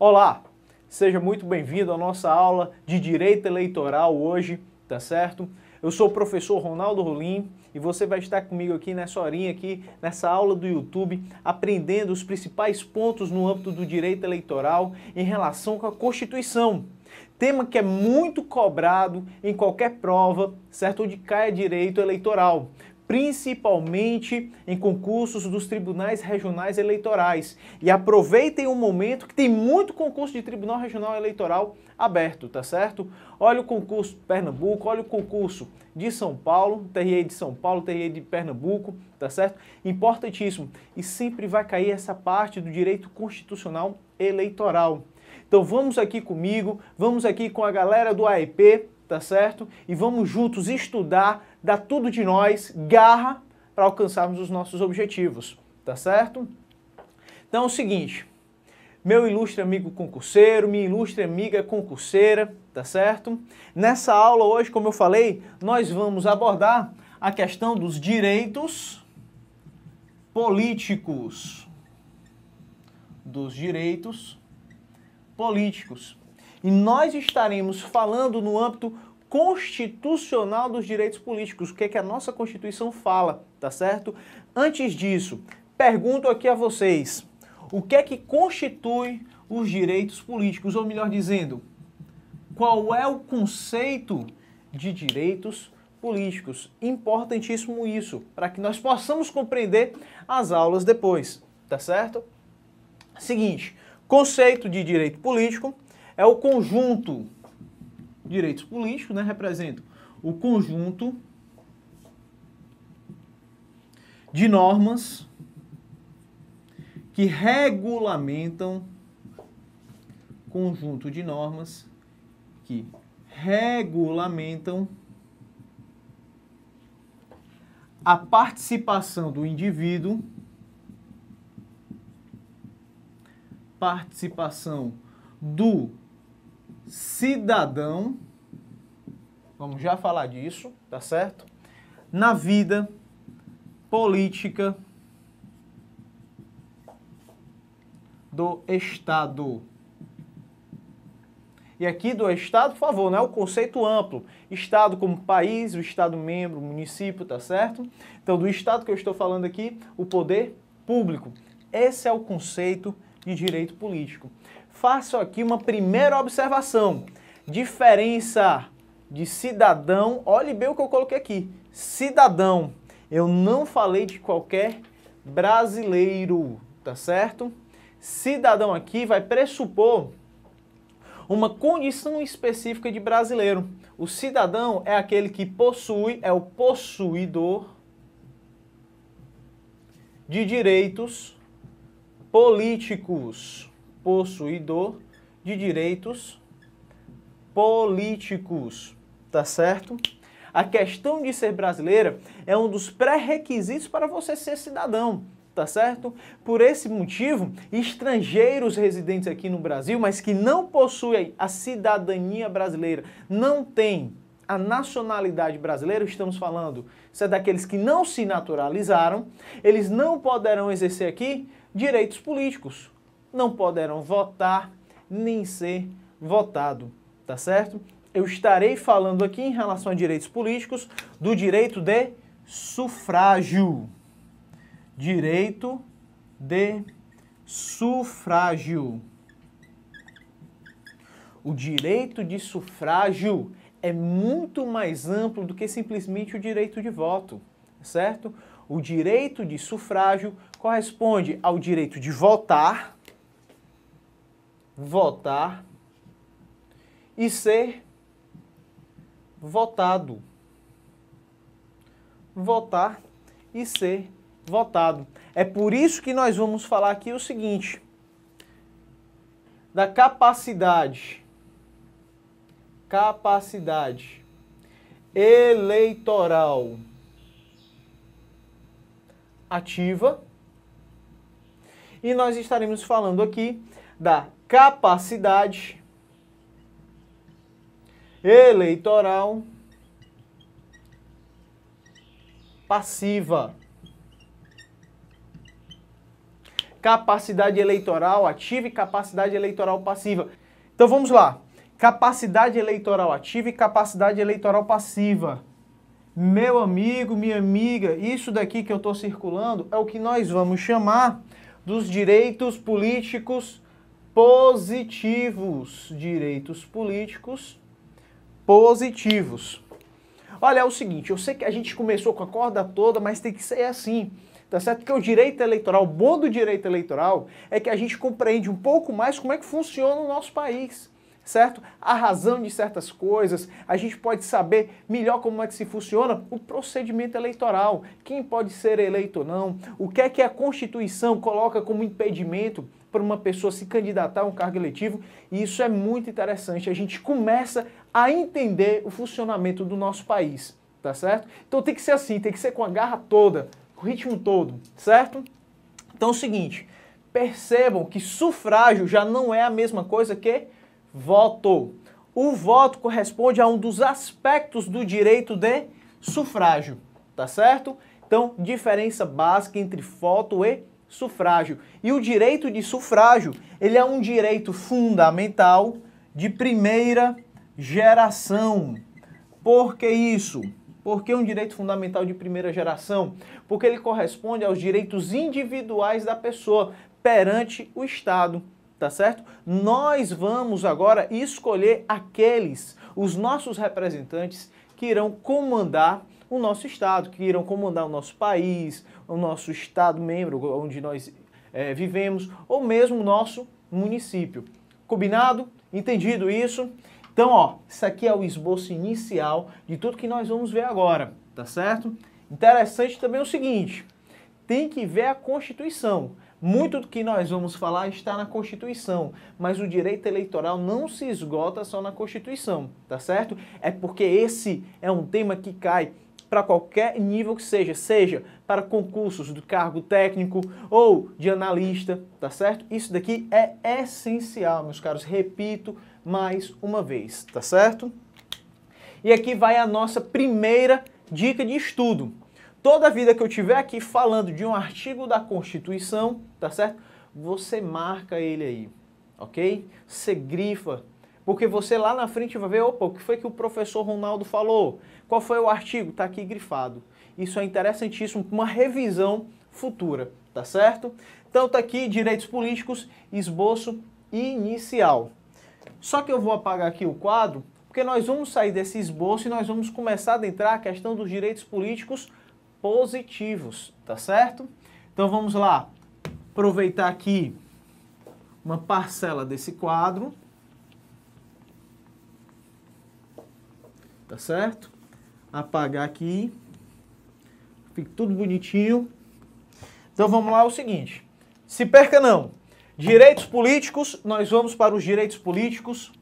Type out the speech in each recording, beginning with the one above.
Olá, seja muito bem-vindo à nossa aula de Direito Eleitoral hoje, tá certo? Eu sou o professor Ronaldo Rolim e você vai estar comigo aqui nessa horinha aqui, nessa aula do YouTube, aprendendo os principais pontos no âmbito do direito eleitoral em relação com a Constituição. Tema que é muito cobrado em qualquer prova, certo? Onde caia direito eleitoral principalmente em concursos dos tribunais regionais eleitorais. E aproveitem o um momento que tem muito concurso de tribunal regional eleitoral aberto, tá certo? Olha o concurso de Pernambuco, olha o concurso de São Paulo, TRE de São Paulo, TRE de Pernambuco, tá certo? Importantíssimo. E sempre vai cair essa parte do direito constitucional eleitoral. Então vamos aqui comigo, vamos aqui com a galera do AEP, tá certo? E vamos juntos estudar dá tudo de nós, garra, para alcançarmos os nossos objetivos, tá certo? Então é o seguinte, meu ilustre amigo concurseiro, minha ilustre amiga concurseira, tá certo? Nessa aula hoje, como eu falei, nós vamos abordar a questão dos direitos políticos. Dos direitos políticos. E nós estaremos falando no âmbito constitucional dos direitos políticos, o que é que a nossa Constituição fala, tá certo? Antes disso, pergunto aqui a vocês, o que é que constitui os direitos políticos, ou melhor dizendo, qual é o conceito de direitos políticos? Importantíssimo isso, para que nós possamos compreender as aulas depois, tá certo? Seguinte, conceito de direito político é o conjunto direitos políticos, né, representam o conjunto de normas que regulamentam conjunto de normas que regulamentam a participação do indivíduo participação do cidadão, vamos já falar disso, tá certo? Na vida política do Estado. E aqui do Estado, por favor, né? o conceito amplo. Estado como país, o Estado-membro, município, tá certo? Então, do Estado que eu estou falando aqui, o poder público. Esse é o conceito de direito político faço aqui uma primeira observação. Diferença de cidadão, olhe bem o que eu coloquei aqui, cidadão. Eu não falei de qualquer brasileiro, tá certo? Cidadão aqui vai pressupor uma condição específica de brasileiro. O cidadão é aquele que possui, é o possuidor de direitos políticos possuidor de direitos políticos, tá certo? A questão de ser brasileira é um dos pré-requisitos para você ser cidadão, tá certo? Por esse motivo, estrangeiros residentes aqui no Brasil, mas que não possuem a cidadania brasileira, não têm a nacionalidade brasileira, estamos falando, se é daqueles que não se naturalizaram, eles não poderão exercer aqui direitos políticos, não poderão votar nem ser votado, tá certo? Eu estarei falando aqui em relação a direitos políticos do direito de sufrágio. Direito de sufrágio. O direito de sufrágio é muito mais amplo do que simplesmente o direito de voto, certo? O direito de sufrágio corresponde ao direito de votar, votar e ser votado. Votar e ser votado. É por isso que nós vamos falar aqui o seguinte: da capacidade capacidade eleitoral ativa e nós estaremos falando aqui da capacidade eleitoral passiva. Capacidade eleitoral ativa e capacidade eleitoral passiva. Então vamos lá. Capacidade eleitoral ativa e capacidade eleitoral passiva. Meu amigo, minha amiga, isso daqui que eu estou circulando é o que nós vamos chamar dos direitos políticos positivos, direitos políticos positivos. Olha, é o seguinte, eu sei que a gente começou com a corda toda, mas tem que ser assim. Tá certo? que o direito eleitoral, o bom do direito eleitoral é que a gente compreende um pouco mais como é que funciona o nosso país certo? A razão de certas coisas, a gente pode saber melhor como é que se funciona o procedimento eleitoral, quem pode ser eleito ou não, o que é que a Constituição coloca como impedimento para uma pessoa se candidatar a um cargo eletivo, e isso é muito interessante. A gente começa a entender o funcionamento do nosso país, tá certo? Então tem que ser assim, tem que ser com a garra toda, com o ritmo todo, certo? Então é o seguinte, percebam que sufrágio já não é a mesma coisa que voto. O voto corresponde a um dos aspectos do direito de sufrágio, tá certo? Então, diferença básica entre voto e sufrágio. E o direito de sufrágio, ele é um direito fundamental de primeira geração. Por que isso? Por que é um direito fundamental de primeira geração? Porque ele corresponde aos direitos individuais da pessoa perante o Estado, tá certo? Nós vamos agora escolher aqueles, os nossos representantes que irão comandar o nosso Estado, que irão comandar o nosso país, o nosso estado membro, onde nós é, vivemos, ou mesmo o nosso município. Combinado? Entendido isso? Então, ó, isso aqui é o esboço inicial de tudo que nós vamos ver agora, tá certo? Interessante também o seguinte, tem que ver a Constituição. Muito do que nós vamos falar está na Constituição, mas o direito eleitoral não se esgota só na Constituição, tá certo? É porque esse é um tema que cai para qualquer nível que seja, seja para concursos do cargo técnico ou de analista, tá certo? Isso daqui é essencial, meus caros, repito mais uma vez, tá certo? E aqui vai a nossa primeira dica de estudo. Toda vida que eu tiver aqui falando de um artigo da Constituição, tá certo? Você marca ele aí, ok? Você grifa, porque você lá na frente vai ver, opa, o que foi que o professor Ronaldo falou? Qual foi o artigo? Está aqui grifado. Isso é interessantíssimo para uma revisão futura, tá certo? Então está aqui direitos políticos, esboço inicial. Só que eu vou apagar aqui o quadro, porque nós vamos sair desse esboço e nós vamos começar a adentrar a questão dos direitos políticos positivos, tá certo? Então vamos lá, aproveitar aqui uma parcela desse quadro, tá certo? apagar aqui. Fica tudo bonitinho. Então vamos lá, é o seguinte. Se perca não. Direitos políticos, nós vamos para os direitos políticos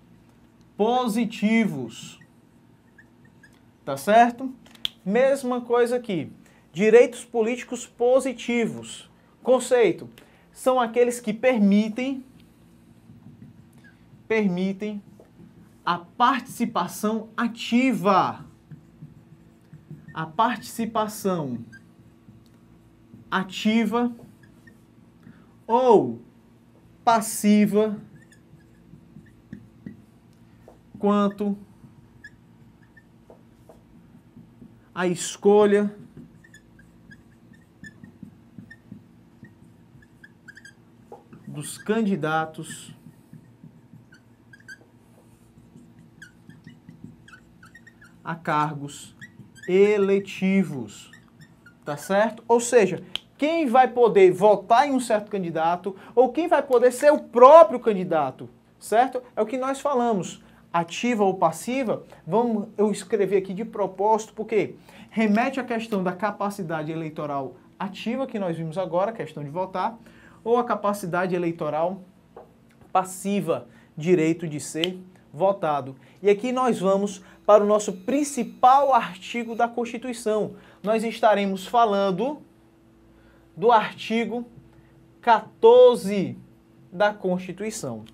positivos. Tá certo? Mesma coisa aqui. Direitos políticos positivos. Conceito. São aqueles que permitem permitem a participação ativa a participação ativa ou passiva quanto à escolha dos candidatos a cargos eletivos. Tá certo? Ou seja, quem vai poder votar em um certo candidato ou quem vai poder ser o próprio candidato, certo? É o que nós falamos. Ativa ou passiva, vamos eu escrever aqui de propósito, porque remete à questão da capacidade eleitoral ativa que nós vimos agora, questão de votar, ou a capacidade eleitoral passiva, direito de ser votado. E aqui nós vamos para o nosso principal artigo da Constituição. Nós estaremos falando do artigo 14 da Constituição.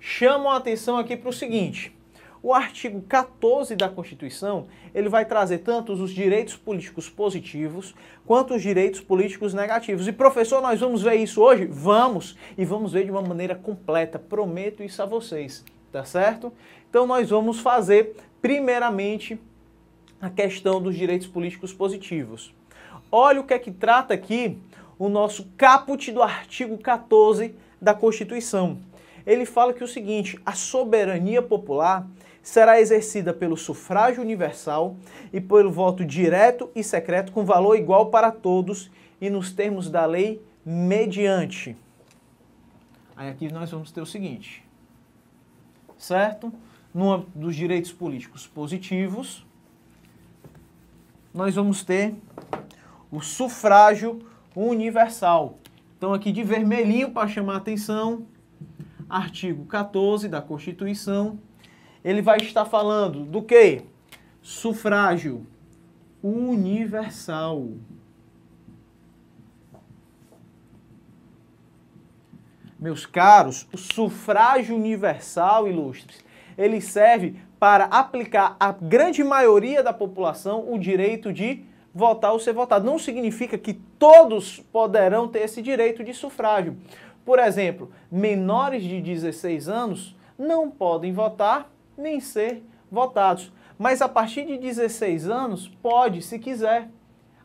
Chamo a atenção aqui para o seguinte: o artigo 14 da Constituição, ele vai trazer tanto os direitos políticos positivos quanto os direitos políticos negativos. E professor, nós vamos ver isso hoje? Vamos! E vamos ver de uma maneira completa, prometo isso a vocês, tá certo? Então nós vamos fazer Primeiramente, a questão dos direitos políticos positivos. Olha o que é que trata aqui o nosso caput do artigo 14 da Constituição. Ele fala que o seguinte: a soberania popular será exercida pelo sufrágio universal e pelo voto direto e secreto com valor igual para todos e nos termos da lei mediante. Aí aqui nós vamos ter o seguinte, certo? no âmbito dos direitos políticos positivos, nós vamos ter o sufrágio universal. Então, aqui de vermelhinho para chamar a atenção, artigo 14 da Constituição, ele vai estar falando do que? Sufrágio universal. Meus caros, o sufrágio universal, ilustres, ele serve para aplicar à grande maioria da população o direito de votar ou ser votado. Não significa que todos poderão ter esse direito de sufrágio. Por exemplo, menores de 16 anos não podem votar nem ser votados. Mas a partir de 16 anos, pode, se quiser.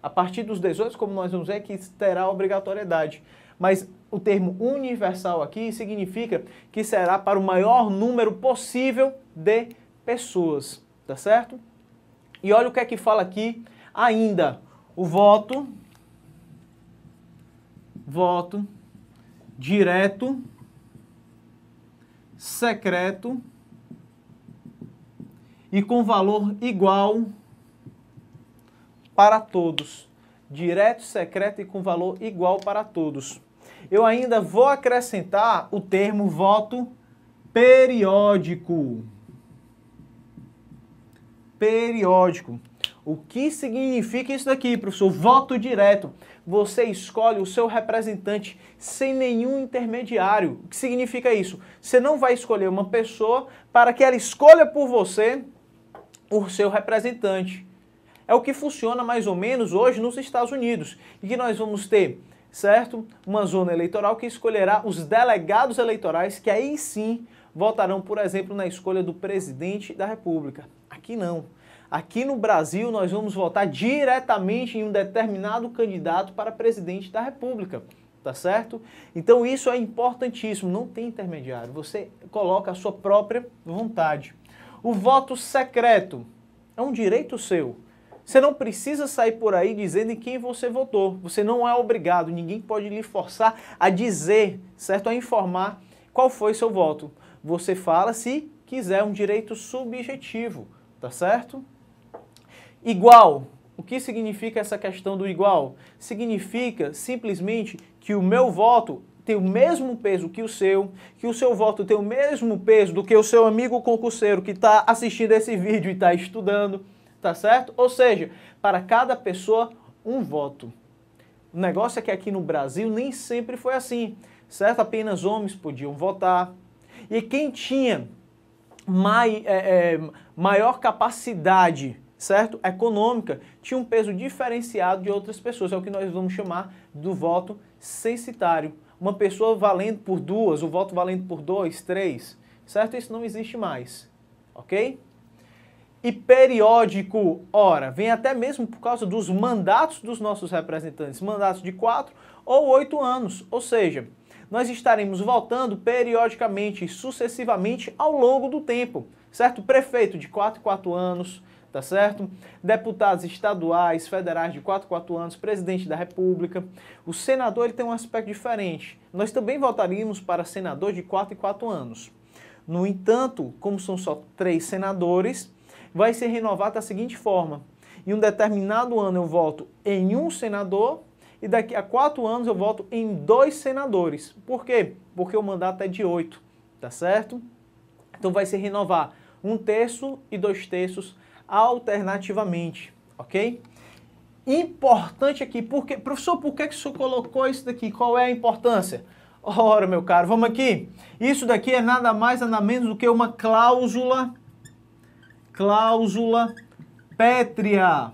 A partir dos 18, como nós vamos ver, é que terá obrigatoriedade. Mas o termo universal aqui significa que será para o maior número possível de pessoas, tá certo? E olha o que é que fala aqui ainda. O voto voto direto, secreto e com valor igual para todos. Direto, secreto e com valor igual para todos eu ainda vou acrescentar o termo voto periódico. Periódico. O que significa isso daqui, professor? Voto direto. Você escolhe o seu representante sem nenhum intermediário. O que significa isso? Você não vai escolher uma pessoa para que ela escolha por você o seu representante. É o que funciona mais ou menos hoje nos Estados Unidos, e que nós vamos ter certo? Uma zona eleitoral que escolherá os delegados eleitorais que aí sim votarão, por exemplo, na escolha do presidente da República. Aqui não. Aqui no Brasil nós vamos votar diretamente em um determinado candidato para presidente da República. Tá certo? Então isso é importantíssimo, não tem intermediário. Você coloca a sua própria vontade. O voto secreto é um direito seu você não precisa sair por aí dizendo em quem você votou. Você não é obrigado, ninguém pode lhe forçar a dizer, certo? A informar qual foi seu voto. Você fala se quiser, um direito subjetivo, tá certo? Igual. O que significa essa questão do igual? Significa simplesmente que o meu voto tem o mesmo peso que o seu, que o seu voto tem o mesmo peso do que o seu amigo concurseiro que está assistindo esse vídeo e está estudando tá certo? Ou seja, para cada pessoa, um voto. O negócio é que aqui no Brasil nem sempre foi assim, certo? Apenas homens podiam votar. E quem tinha mai, é, é, maior capacidade certo? Econômica, tinha um peso diferenciado de outras pessoas. É o que nós vamos chamar do voto censitário. Uma pessoa valendo por duas, o voto valendo por dois, três, certo? Isso não existe mais, ok? e periódico. Ora, vem até mesmo por causa dos mandatos dos nossos representantes, mandatos de 4 ou 8 anos, ou seja, nós estaremos voltando periodicamente e sucessivamente ao longo do tempo, certo? Prefeito de 4 e 4 anos, tá certo? Deputados estaduais, federais de 4 4 anos, presidente da República. O senador ele tem um aspecto diferente. Nós também votaríamos para senador de 4 e 4 anos. No entanto, como são só três senadores, vai ser renovado da seguinte forma: em um determinado ano eu voto em um senador e daqui a quatro anos eu voto em dois senadores. Por quê? Porque o mandato é de oito, tá certo? Então vai se renovar um terço e dois terços alternativamente, ok? Importante aqui, porque, professor, por que, que o senhor colocou isso daqui? Qual é a importância? Ora, meu caro, vamos aqui. Isso daqui é nada mais, nada menos do que uma cláusula cláusula pétrea.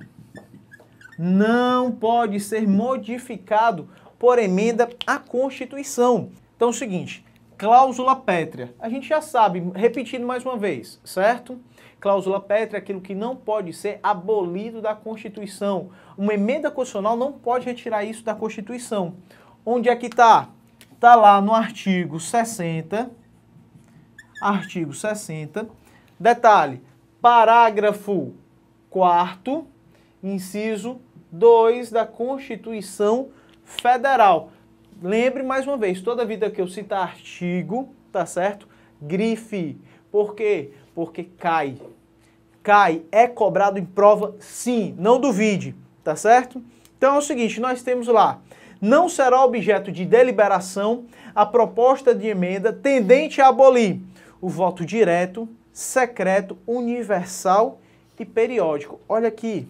Não pode ser modificado por emenda à Constituição. Então é o seguinte, cláusula pétrea. A gente já sabe, repetindo mais uma vez, certo? Cláusula pétrea é aquilo que não pode ser abolido da Constituição. Uma emenda constitucional não pode retirar isso da Constituição. Onde é que está? Está lá no artigo 60. Artigo 60. Detalhe, parágrafo 4 inciso 2 da Constituição Federal. Lembre mais uma vez, toda vida que eu citar artigo, tá certo? Grife. Por quê? Porque cai. Cai. É cobrado em prova, sim. Não duvide, tá certo? Então é o seguinte, nós temos lá. Não será objeto de deliberação a proposta de emenda tendente a abolir o voto direto, secreto, universal e periódico. Olha aqui,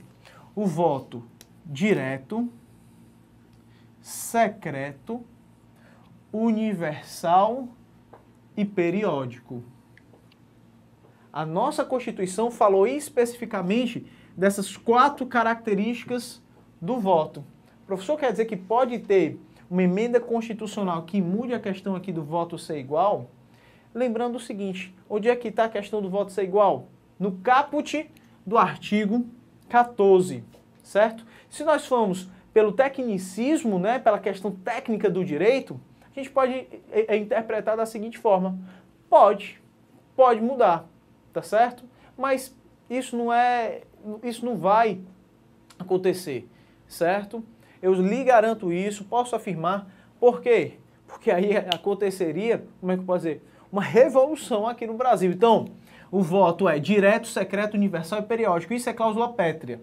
o voto direto, secreto, universal e periódico. A nossa Constituição falou especificamente dessas quatro características do voto. O professor quer dizer que pode ter uma emenda constitucional que mude a questão aqui do voto ser igual? Lembrando o seguinte, onde é que está a questão do voto ser igual? No caput do artigo 14, certo? Se nós formos pelo tecnicismo, né, pela questão técnica do direito, a gente pode é, é interpretar da seguinte forma: pode, pode mudar, tá certo? Mas isso não é, isso não vai acontecer, certo? Eu lhe garanto isso, posso afirmar. Por quê? Porque aí aconteceria, como é que eu posso dizer, uma revolução aqui no Brasil. Então, o voto é direto, secreto, universal e periódico. Isso é cláusula pétrea.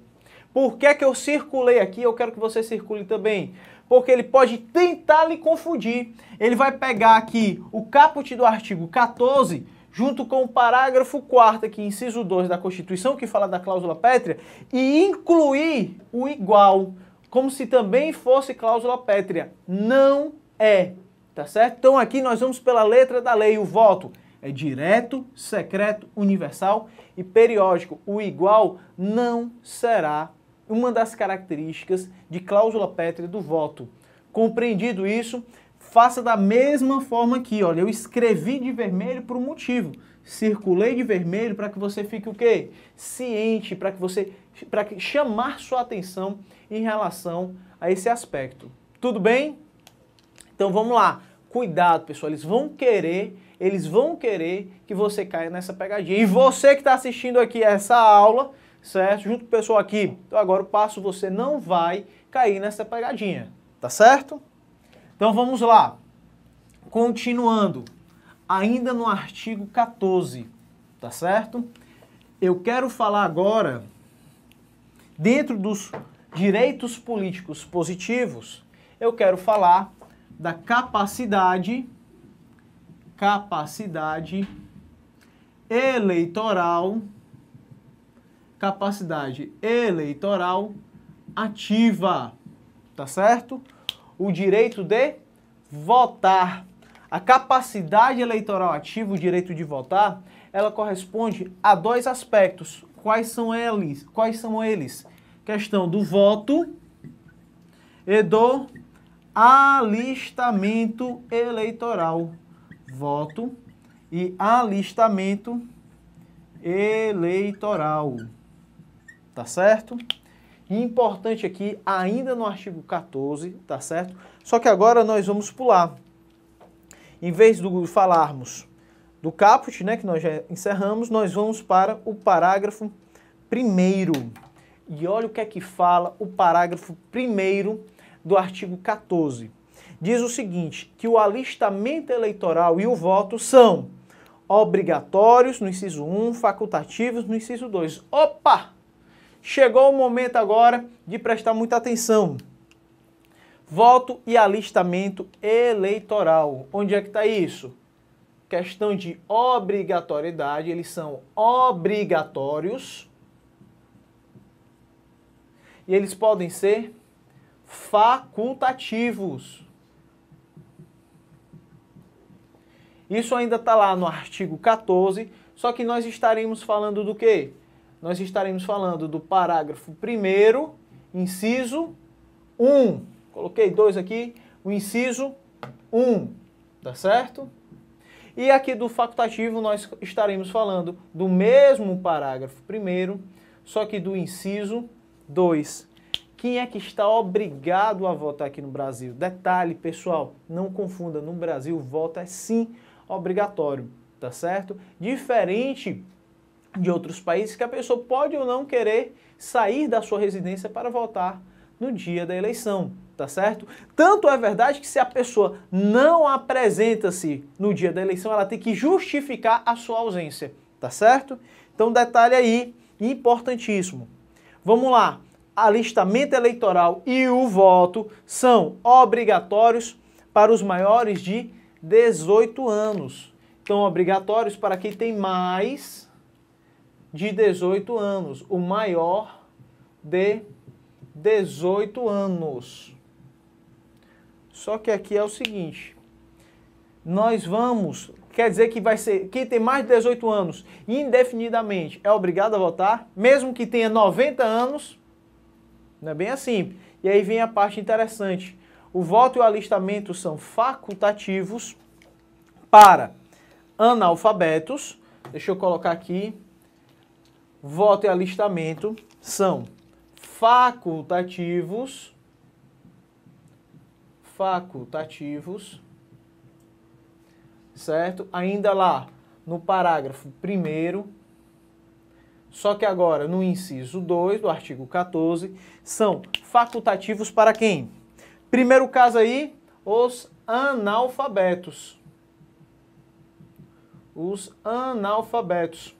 Por que, que eu circulei aqui? Eu quero que você circule também. Porque ele pode tentar lhe confundir. Ele vai pegar aqui o caput do artigo 14, junto com o parágrafo 4 aqui, inciso 2 da Constituição, que fala da cláusula pétrea, e incluir o igual, como se também fosse cláusula pétrea. Não é. Tá certo? Então aqui nós vamos pela letra da lei. O voto é direto, secreto, universal e periódico. O igual não será uma das características de cláusula pétrea do voto. Compreendido isso, faça da mesma forma aqui, olha, eu escrevi de vermelho por um motivo. Circulei de vermelho para que você fique o quê? Ciente, para que você para chamar sua atenção em relação a esse aspecto. Tudo bem? Então vamos lá. Cuidado, pessoal, eles vão querer, eles vão querer que você caia nessa pegadinha. E você que está assistindo aqui essa aula, certo? Junto com o pessoal aqui, então agora o passo você não vai cair nessa pegadinha, tá certo? Então vamos lá. Continuando, ainda no artigo 14, tá certo? Eu quero falar agora, dentro dos direitos políticos positivos, eu quero falar da capacidade capacidade eleitoral capacidade eleitoral ativa, tá certo? O direito de votar. A capacidade eleitoral ativa, o direito de votar, ela corresponde a dois aspectos. Quais são eles? Quais são eles? Questão do voto e do alistamento eleitoral. Voto e alistamento eleitoral. Tá certo? Importante aqui, ainda no artigo 14, tá certo? Só que agora nós vamos pular. Em vez de falarmos do caput, né, que nós já encerramos, nós vamos para o parágrafo primeiro. E olha o que é que fala o parágrafo primeiro do artigo 14. Diz o seguinte: que o alistamento eleitoral e o voto são obrigatórios no inciso 1, facultativos no inciso 2. Opa! Chegou o momento agora de prestar muita atenção. Voto e alistamento eleitoral. Onde é que está isso? Questão de obrigatoriedade, eles são obrigatórios e eles podem ser facultativos. Isso ainda está lá no artigo 14, só que nós estaremos falando do quê? Nós estaremos falando do parágrafo 1, inciso 1. Coloquei dois aqui, o inciso 1, tá certo? E aqui do facultativo nós estaremos falando do mesmo parágrafo 1, só que do inciso 2. Quem é que está obrigado a votar aqui no Brasil? Detalhe, pessoal, não confunda, no Brasil voto é sim obrigatório, tá certo? Diferente de outros países que a pessoa pode ou não querer sair da sua residência para votar no dia da eleição, tá certo? Tanto é verdade que se a pessoa não apresenta-se no dia da eleição, ela tem que justificar a sua ausência, tá certo? Então detalhe aí, importantíssimo. Vamos lá alistamento eleitoral e o voto são obrigatórios para os maiores de 18 anos. Então, obrigatórios para quem tem mais de 18 anos, o maior de 18 anos. Só que aqui é o seguinte, nós vamos, quer dizer que vai ser, quem tem mais de 18 anos indefinidamente é obrigado a votar, mesmo que tenha 90 anos, não é bem assim. E aí vem a parte interessante. O voto e o alistamento são facultativos para analfabetos. Deixa eu colocar aqui. Voto e alistamento são facultativos facultativos certo? Ainda lá no parágrafo primeiro só que agora, no inciso 2 do artigo 14, são facultativos para quem? Primeiro caso aí, os analfabetos. Os analfabetos.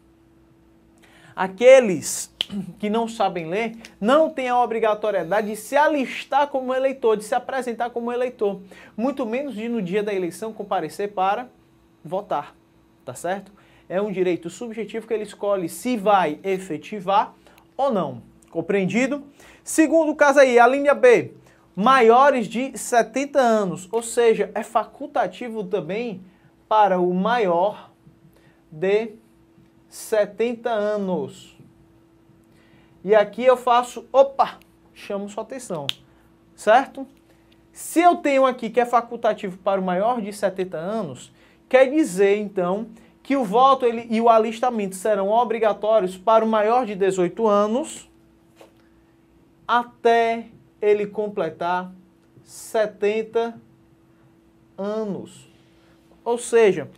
Aqueles que não sabem ler não têm a obrigatoriedade de se alistar como eleitor, de se apresentar como eleitor, muito menos de no dia da eleição comparecer para votar, tá certo? é um direito subjetivo que ele escolhe se vai efetivar ou não. Compreendido? Segundo caso aí, a linha B, maiores de 70 anos, ou seja, é facultativo também para o maior de 70 anos. E aqui eu faço, opa, chamo sua atenção, certo? Se eu tenho aqui que é facultativo para o maior de 70 anos, quer dizer, então, que o voto ele, e o alistamento serão obrigatórios para o maior de 18 anos até ele completar 70 anos. Ou seja,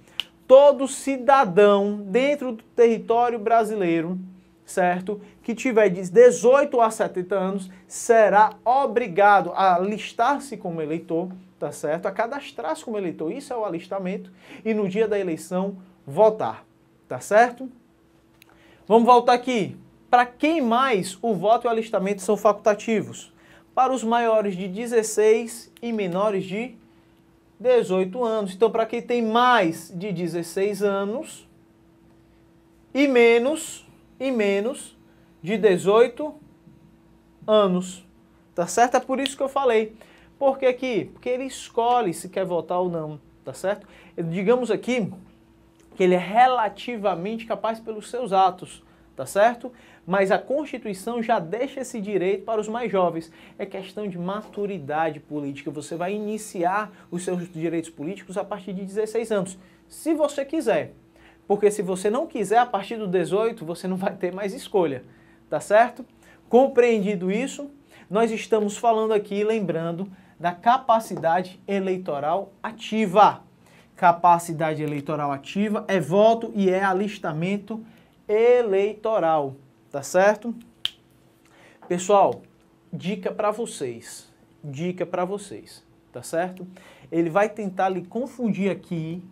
todo cidadão dentro do território brasileiro, certo? Que tiver de 18 a 70 anos será obrigado a listar-se como eleitor, tá certo? A cadastrar-se como eleitor. Isso é o alistamento. E no dia da eleição, votar, tá certo? Vamos voltar aqui. Para quem mais o voto e o alistamento são facultativos? Para os maiores de 16 e menores de 18 anos. Então, para quem tem mais de 16 anos e menos e menos de 18 anos. Tá certo? É por isso que eu falei. Por que aqui? Porque ele escolhe se quer votar ou não, tá certo? Digamos aqui que ele é relativamente capaz pelos seus atos, tá certo? Mas a Constituição já deixa esse direito para os mais jovens. É questão de maturidade política. Você vai iniciar os seus direitos políticos a partir de 16 anos, se você quiser. Porque se você não quiser, a partir do 18, você não vai ter mais escolha, tá certo? Compreendido isso, nós estamos falando aqui, lembrando, da capacidade eleitoral ativa capacidade eleitoral ativa, é voto e é alistamento eleitoral, tá certo? Pessoal, dica para vocês, dica para vocês, tá certo? Ele vai tentar lhe confundir aqui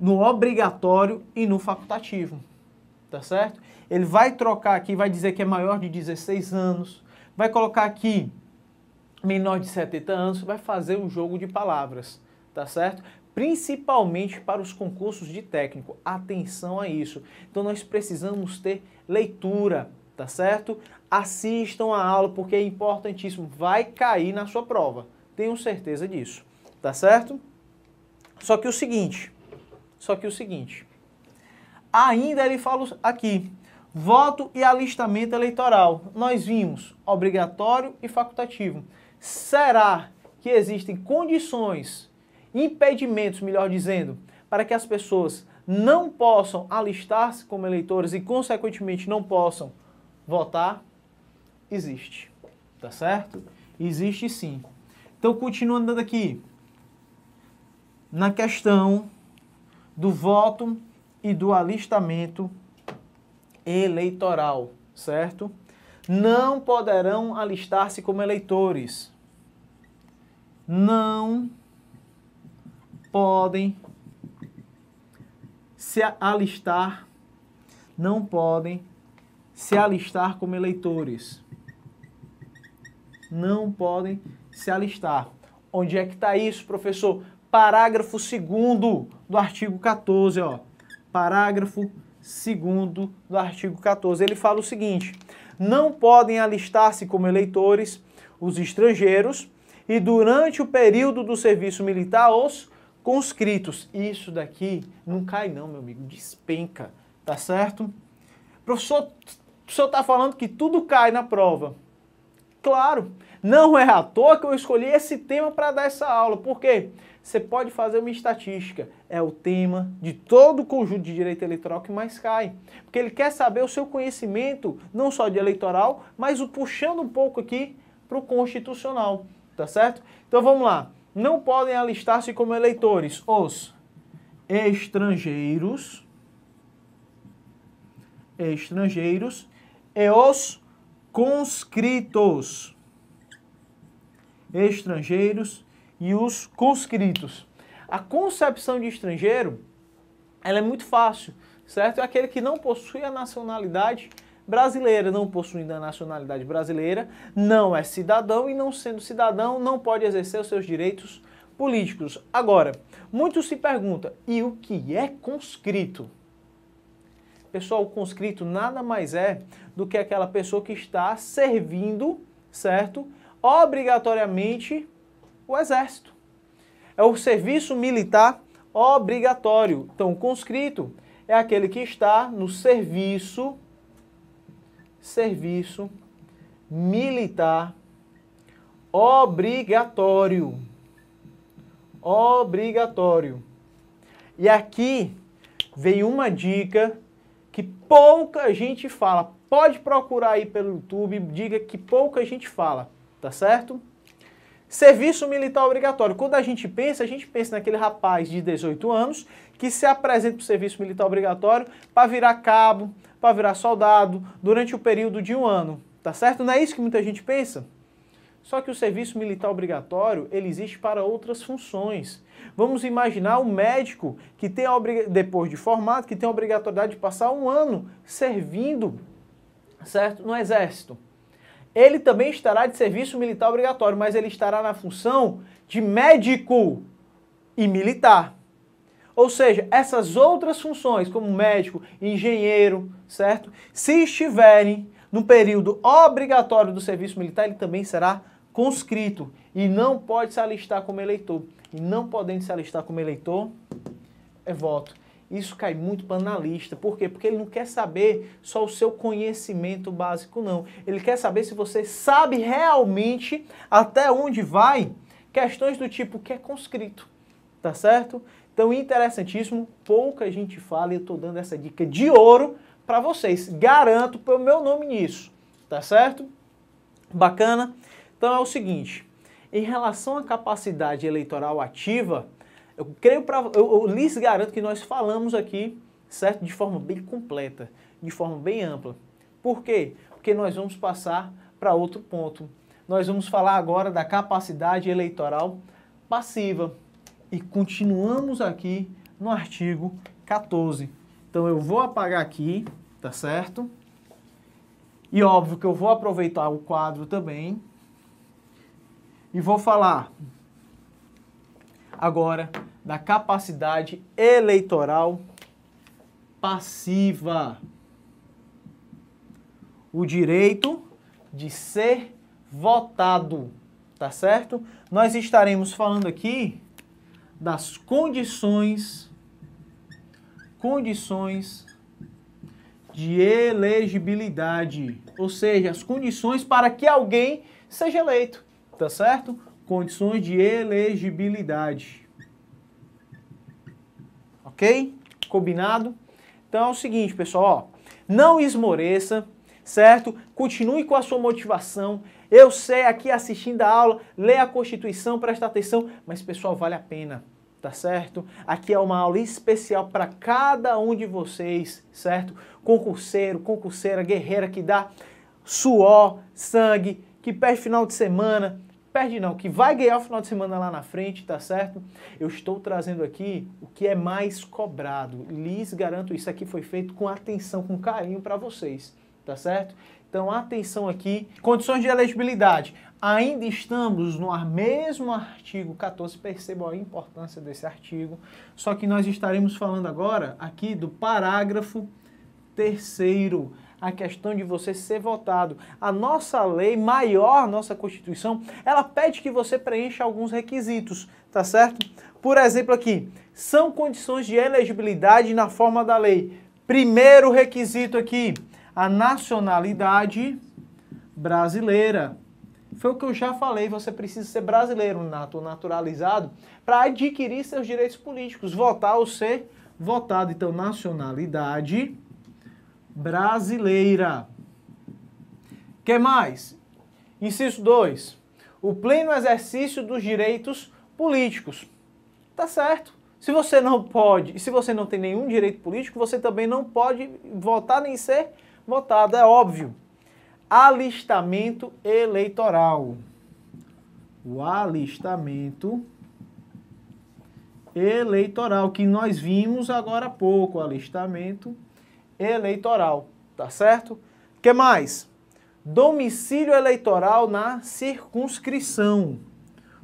no obrigatório e no facultativo, tá certo? Ele vai trocar aqui, vai dizer que é maior de 16 anos, vai colocar aqui menor de 70 anos, vai fazer um jogo de palavras, tá certo? principalmente para os concursos de técnico. Atenção a isso. Então nós precisamos ter leitura, tá certo? Assistam a aula porque é importantíssimo, vai cair na sua prova. Tenho certeza disso, tá certo? Só que o seguinte, só que o seguinte, ainda ele fala aqui, voto e alistamento eleitoral. Nós vimos obrigatório e facultativo. Será que existem condições impedimentos, melhor dizendo, para que as pessoas não possam alistar-se como eleitores e, consequentemente, não possam votar, existe. Tá certo? Existe sim. Então, continuando aqui, na questão do voto e do alistamento eleitoral, certo? Não poderão alistar-se como eleitores. Não podem se alistar, não podem se alistar como eleitores. Não podem se alistar. Onde é que está isso, professor? Parágrafo 2 do artigo 14, ó. Parágrafo 2 do artigo 14. Ele fala o seguinte: não podem alistar-se como eleitores os estrangeiros e durante o período do serviço militar os conscritos. Isso daqui não cai não, meu amigo, despenca, tá certo? Professor, o senhor está falando que tudo cai na prova. Claro, não é à toa que eu escolhi esse tema para dar essa aula, porque você pode fazer uma estatística, é o tema de todo o conjunto de direito eleitoral que mais cai, porque ele quer saber o seu conhecimento, não só de eleitoral, mas o puxando um pouco aqui para o constitucional, tá certo? Então vamos lá, não podem alistar-se como eleitores os estrangeiros, estrangeiros e os conscritos, estrangeiros e os conscritos. A concepção de estrangeiro, ela é muito fácil, certo? É aquele que não possui a nacionalidade brasileira, não possuindo a nacionalidade brasileira, não é cidadão e, não sendo cidadão, não pode exercer os seus direitos políticos. Agora, muitos se perguntam: e o que é conscrito? Pessoal, o conscrito nada mais é do que aquela pessoa que está servindo, certo? Obrigatoriamente o exército. É o serviço militar obrigatório. Então, o conscrito é aquele que está no serviço serviço militar obrigatório. Obrigatório. E aqui vem uma dica que pouca gente fala. Pode procurar aí pelo YouTube, diga que pouca gente fala, tá certo? Serviço militar obrigatório. Quando a gente pensa, a gente pensa naquele rapaz de 18 anos que se apresenta para o serviço militar obrigatório para virar cabo, para virar soldado durante o período de um ano, tá certo? Não é isso que muita gente pensa? Só que o serviço militar obrigatório, ele existe para outras funções. Vamos imaginar um médico que tem depois de formado, que tem a obrigatoriedade de passar um ano servindo, certo, no exército. Ele também estará de serviço militar obrigatório, mas ele estará na função de médico e militar. Ou seja, essas outras funções, como médico, engenheiro, certo? Se estiverem no período obrigatório do serviço militar, ele também será conscrito e não pode se alistar como eleitor. E não podendo se alistar como eleitor, é voto. Isso cai muito para analista. Por quê? Porque ele não quer saber só o seu conhecimento básico, não. Ele quer saber se você sabe realmente até onde vai questões do tipo que é conscrito, tá certo? Então, interessantíssimo, pouca gente fala e eu estou dando essa dica de ouro para vocês. Garanto pelo meu nome nisso, tá certo? Bacana? Então é o seguinte, em relação à capacidade eleitoral ativa, eu creio para eu, eu lhes garanto que nós falamos aqui, certo, de forma bem completa, de forma bem ampla. Por quê? Porque nós vamos passar para outro ponto. Nós vamos falar agora da capacidade eleitoral passiva e continuamos aqui no artigo 14. Então eu vou apagar aqui, tá certo? E óbvio que eu vou aproveitar o quadro também e vou falar agora da capacidade eleitoral passiva. O direito de ser votado, tá certo? Nós estaremos falando aqui das condições condições de elegibilidade, ou seja, as condições para que alguém seja eleito, tá certo? Condições de elegibilidade. OK? Combinado? Então é o seguinte, pessoal, ó, não esmoreça, certo? Continue com a sua motivação, eu sei, aqui assistindo a aula, lê a Constituição, presta atenção, mas pessoal, vale a pena, tá certo? Aqui é uma aula especial para cada um de vocês, certo? Concurseiro, concurseira, guerreira que dá suor, sangue, que perde final de semana, perde não, que vai ganhar o final de semana lá na frente, tá certo? Eu estou trazendo aqui o que é mais cobrado. Lhes garanto, isso aqui foi feito com atenção, com carinho para vocês, tá certo? Então, atenção aqui. Condições de elegibilidade. Ainda estamos no mesmo artigo 14, percebam a importância desse artigo, só que nós estaremos falando agora aqui do parágrafo terceiro, a questão de você ser votado. A nossa lei maior, nossa Constituição, ela pede que você preencha alguns requisitos, tá certo? Por exemplo aqui, são condições de elegibilidade na forma da lei. Primeiro requisito aqui, a nacionalidade brasileira. Foi o que eu já falei, você precisa ser brasileiro, nato, naturalizado, para adquirir seus direitos políticos, votar ou ser votado. Então, nacionalidade brasileira. que mais? Inciso 2. O pleno exercício dos direitos políticos. Tá certo. Se você não pode, e se você não tem nenhum direito político, você também não pode votar nem ser votado, é óbvio. Alistamento eleitoral. O alistamento eleitoral, que nós vimos agora há pouco, alistamento eleitoral, tá certo? que mais? Domicílio eleitoral na circunscrição.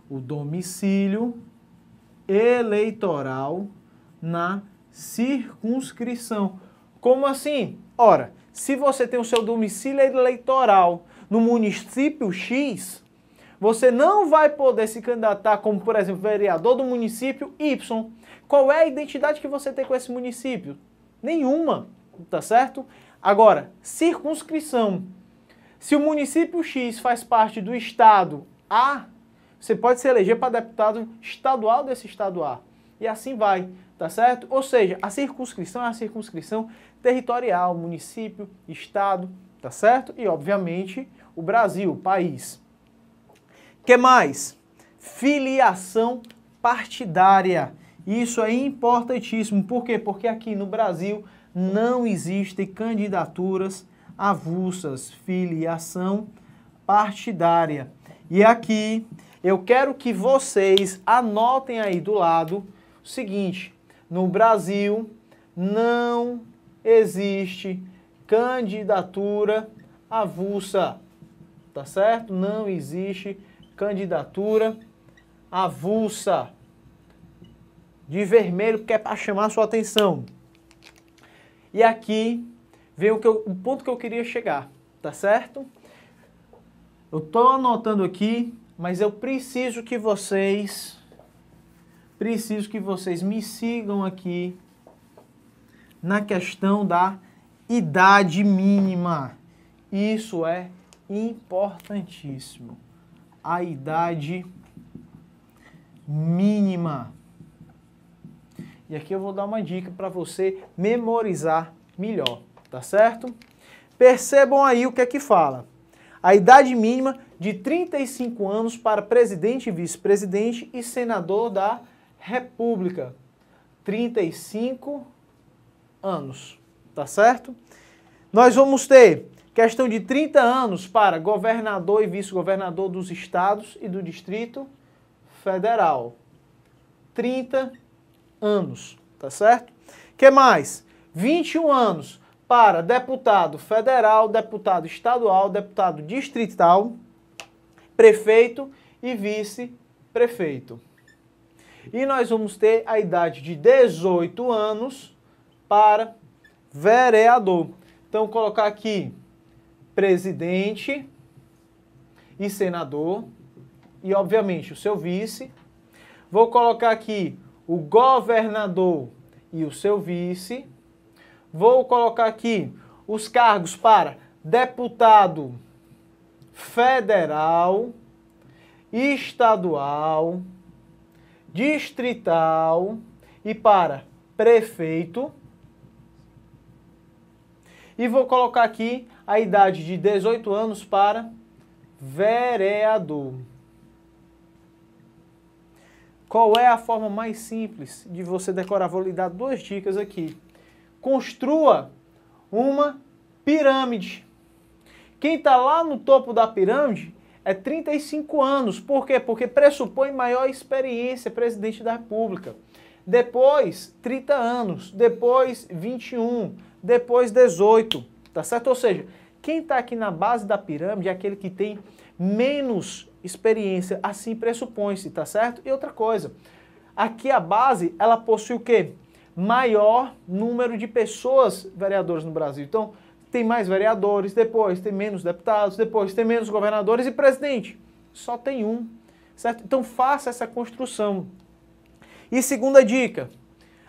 O domicílio eleitoral na circunscrição. Como assim? Ora, se você tem o seu domicílio eleitoral no município X, você não vai poder se candidatar como, por exemplo, vereador do município Y. Qual é a identidade que você tem com esse município? Nenhuma, tá certo? Agora, circunscrição. Se o município X faz parte do estado A, você pode se eleger para deputado estadual desse estado A. E assim vai, tá certo? Ou seja, a circunscrição é a circunscrição territorial, município, estado, tá certo? E obviamente o Brasil, país. Que mais? Filiação partidária. Isso é importantíssimo. Por quê? Porque aqui no Brasil não existem candidaturas avulsas, filiação partidária. E aqui eu quero que vocês anotem aí do lado o seguinte: no Brasil não existe candidatura avulsa, tá certo? Não existe candidatura avulsa. De vermelho, porque é para chamar sua atenção. E aqui vem o, que eu, o ponto que eu queria chegar, tá certo? Eu estou anotando aqui, mas eu preciso que vocês preciso que vocês me sigam aqui na questão da idade mínima. Isso é importantíssimo. A idade mínima. E aqui eu vou dar uma dica para você memorizar melhor, tá certo? Percebam aí o que é que fala. A idade mínima de 35 anos para presidente, vice-presidente e senador da República. 35 anos anos, tá certo? Nós vamos ter questão de 30 anos para governador e vice-governador dos estados e do Distrito Federal. 30 anos, tá certo? Que mais? 21 anos para deputado federal, deputado estadual, deputado distrital, prefeito e vice-prefeito. E nós vamos ter a idade de 18 anos para vereador. Então, colocar aqui presidente e senador, e obviamente o seu vice. Vou colocar aqui o governador e o seu vice. Vou colocar aqui os cargos para deputado federal, estadual, distrital e para prefeito. E vou colocar aqui a idade de 18 anos para vereador. Qual é a forma mais simples de você decorar? Vou lhe dar duas dicas aqui. Construa uma pirâmide. Quem está lá no topo da pirâmide é 35 anos. Por quê? Porque pressupõe maior experiência presidente da República depois 30 anos, depois 21, depois 18, tá certo? Ou seja, quem está aqui na base da pirâmide é aquele que tem menos experiência, assim pressupõe-se, tá certo? E outra coisa, aqui a base, ela possui o quê? Maior número de pessoas vereadoras no Brasil. Então, tem mais vereadores, depois tem menos deputados, depois tem menos governadores e presidente. Só tem um, certo? Então, faça essa construção, e segunda dica: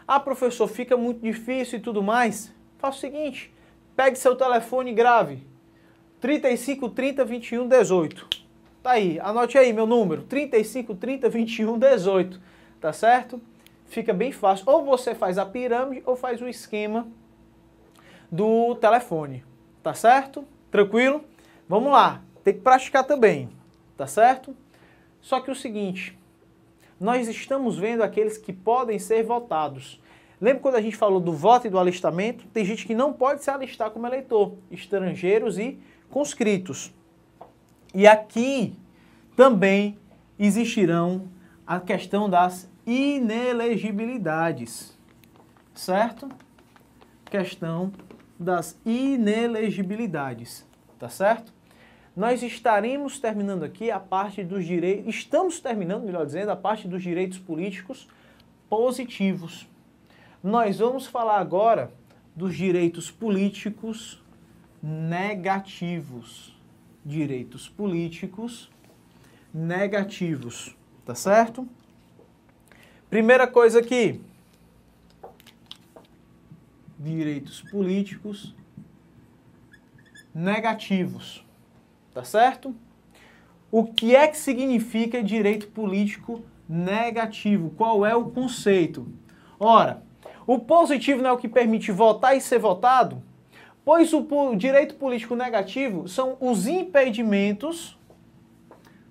ah, professor, fica muito difícil e tudo mais. Faça o seguinte: pegue seu telefone e grave. 35 30 21 18. Tá aí, anote aí meu número: 35 30 21 18. Tá certo? Fica bem fácil. Ou você faz a pirâmide ou faz o esquema do telefone. Tá certo? Tranquilo? Vamos lá. Tem que praticar também. Tá certo? Só que o seguinte nós estamos vendo aqueles que podem ser votados. Lembra quando a gente falou do voto e do alistamento? Tem gente que não pode se alistar como eleitor, estrangeiros e conscritos. E aqui também existirão a questão das inelegibilidades, certo? Questão das inelegibilidades, tá certo? nós estaremos terminando aqui a parte dos direitos, estamos terminando, melhor dizendo, a parte dos direitos políticos positivos. Nós vamos falar agora dos direitos políticos negativos. Direitos políticos negativos, tá certo? Primeira coisa aqui, direitos políticos negativos tá certo? O que é que significa direito político negativo? Qual é o conceito? Ora, o positivo não é o que permite votar e ser votado? Pois o direito político negativo são os impedimentos,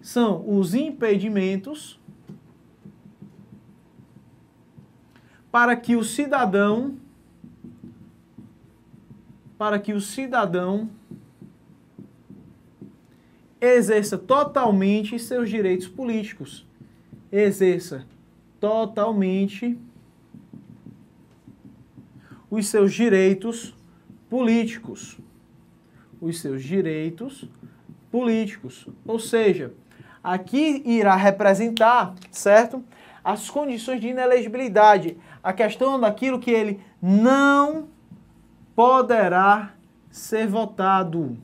são os impedimentos para que o cidadão, para que o cidadão exerça totalmente seus direitos políticos. Exerça totalmente os seus direitos políticos. Os seus direitos políticos. Ou seja, aqui irá representar, certo? As condições de inelegibilidade, a questão daquilo que ele não poderá ser votado.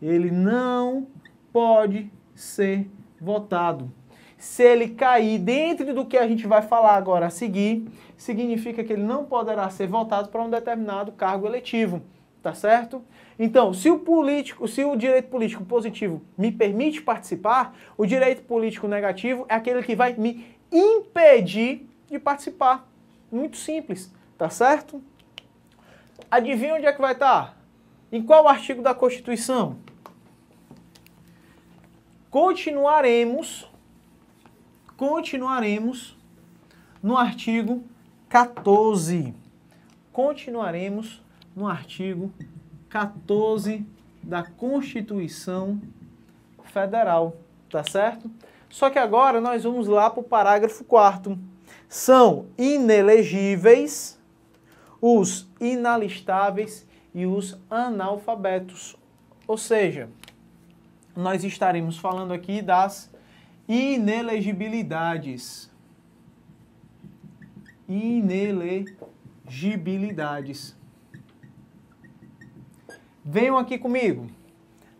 Ele não pode ser votado. Se ele cair dentro do que a gente vai falar agora a seguir, significa que ele não poderá ser votado para um determinado cargo eletivo, tá certo? Então, se o político, se o direito político positivo me permite participar, o direito político negativo é aquele que vai me impedir de participar. Muito simples, tá certo? Adivinha onde é que vai estar? Em qual artigo da Constituição? continuaremos, continuaremos no artigo 14. Continuaremos no artigo 14 da Constituição Federal, tá certo? Só que agora nós vamos lá para o parágrafo 4. São inelegíveis os inalistáveis e os analfabetos. Ou seja, nós estaremos falando aqui das inelegibilidades. Inelegibilidades. Venham aqui comigo.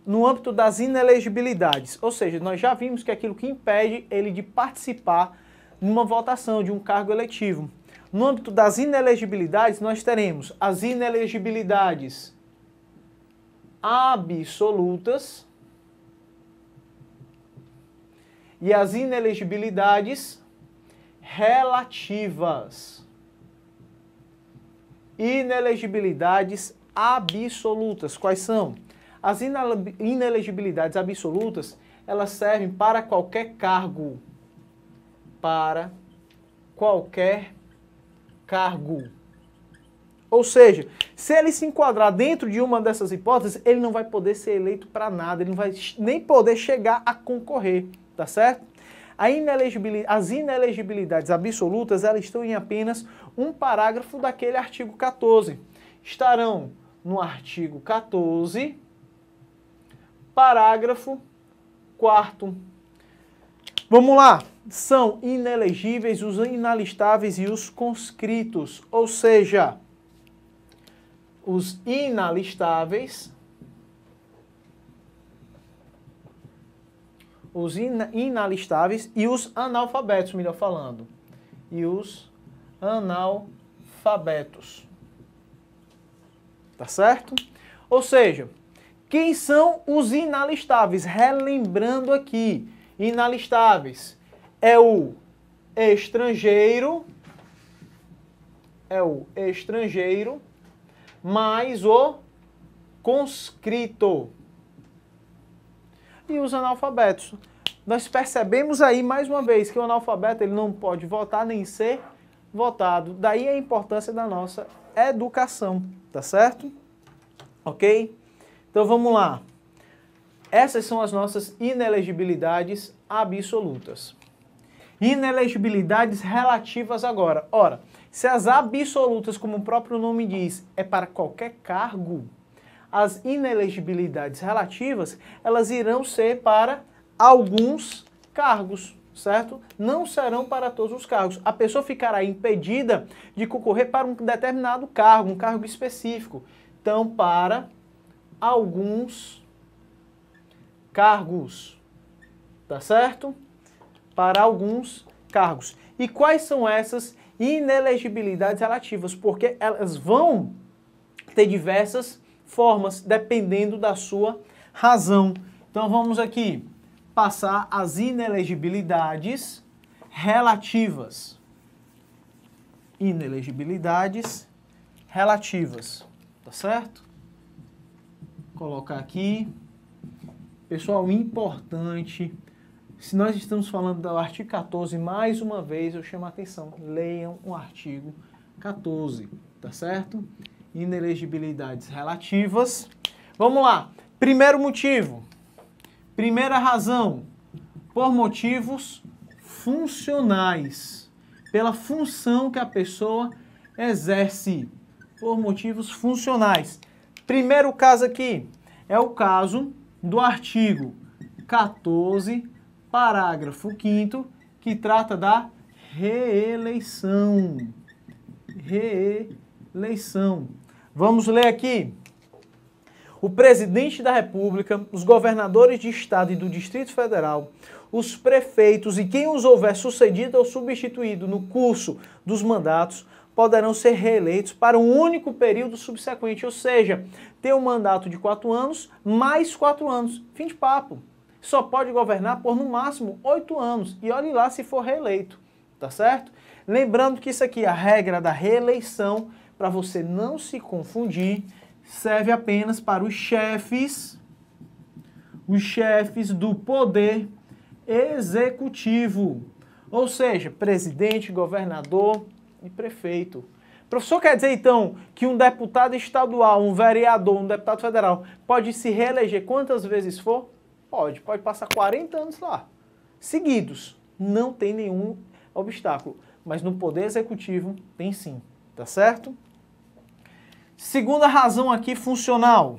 No âmbito das inelegibilidades, ou seja, nós já vimos que aquilo que impede ele de participar numa votação de um cargo eletivo. No âmbito das inelegibilidades, nós teremos as inelegibilidades absolutas e as inelegibilidades relativas. Inelegibilidades absolutas. Quais são? As inelegibilidades absolutas, elas servem para qualquer cargo. Para qualquer cargo. Ou seja, se ele se enquadrar dentro de uma dessas hipóteses, ele não vai poder ser eleito para nada, ele não vai nem poder chegar a concorrer tá certo? as inelegibilidades absolutas elas estão em apenas um parágrafo daquele artigo 14. Estarão no artigo 14, parágrafo 4. Vamos lá. São inelegíveis os inalistáveis e os conscritos, ou seja, os inalistáveis os inalistáveis e os analfabetos, melhor falando. E os analfabetos. Tá certo? Ou seja, quem são os inalistáveis? Relembrando aqui, inalistáveis é o estrangeiro, é o estrangeiro mais o conscrito e os analfabetos. Nós percebemos aí, mais uma vez, que o analfabeto ele não pode votar nem ser votado. Daí a importância da nossa educação, tá certo? Ok? Então vamos lá. Essas são as nossas inelegibilidades absolutas. Inelegibilidades relativas agora. Ora, se as absolutas, como o próprio nome diz, é para qualquer cargo, as inelegibilidades relativas, elas irão ser para alguns cargos, certo? Não serão para todos os cargos. A pessoa ficará impedida de concorrer para um determinado cargo, um cargo específico. Então, para alguns cargos, tá certo? Para alguns cargos. E quais são essas inelegibilidades relativas? Porque elas vão ter diversas formas, dependendo da sua razão. Então vamos aqui passar as inelegibilidades relativas. Inelegibilidades relativas, tá certo? Colocar aqui. Pessoal, importante, se nós estamos falando do artigo 14, mais uma vez eu chamo a atenção, leiam o artigo 14, tá certo? inelegibilidades relativas. Vamos lá. Primeiro motivo. Primeira razão. Por motivos funcionais. Pela função que a pessoa exerce. Por motivos funcionais. Primeiro caso aqui é o caso do artigo 14, parágrafo 5 que trata da reeleição. Reeleição. Vamos ler aqui. O presidente da República, os governadores de estado e do Distrito Federal, os prefeitos e quem os houver sucedido ou substituído no curso dos mandatos poderão ser reeleitos para um único período subsequente, ou seja, ter um mandato de quatro anos mais quatro anos. Fim de papo. Só pode governar por no máximo oito anos e olhe lá se for reeleito, tá certo? Lembrando que isso aqui, é a regra da reeleição, para você não se confundir, serve apenas para os chefes, os chefes do poder executivo, ou seja, presidente, governador e prefeito. Professor, quer dizer então que um deputado estadual, um vereador, um deputado federal pode se reeleger quantas vezes for? Pode, pode passar 40 anos lá, seguidos. Não tem nenhum obstáculo. Mas no Poder Executivo tem sim, tá certo? Segunda razão aqui funcional.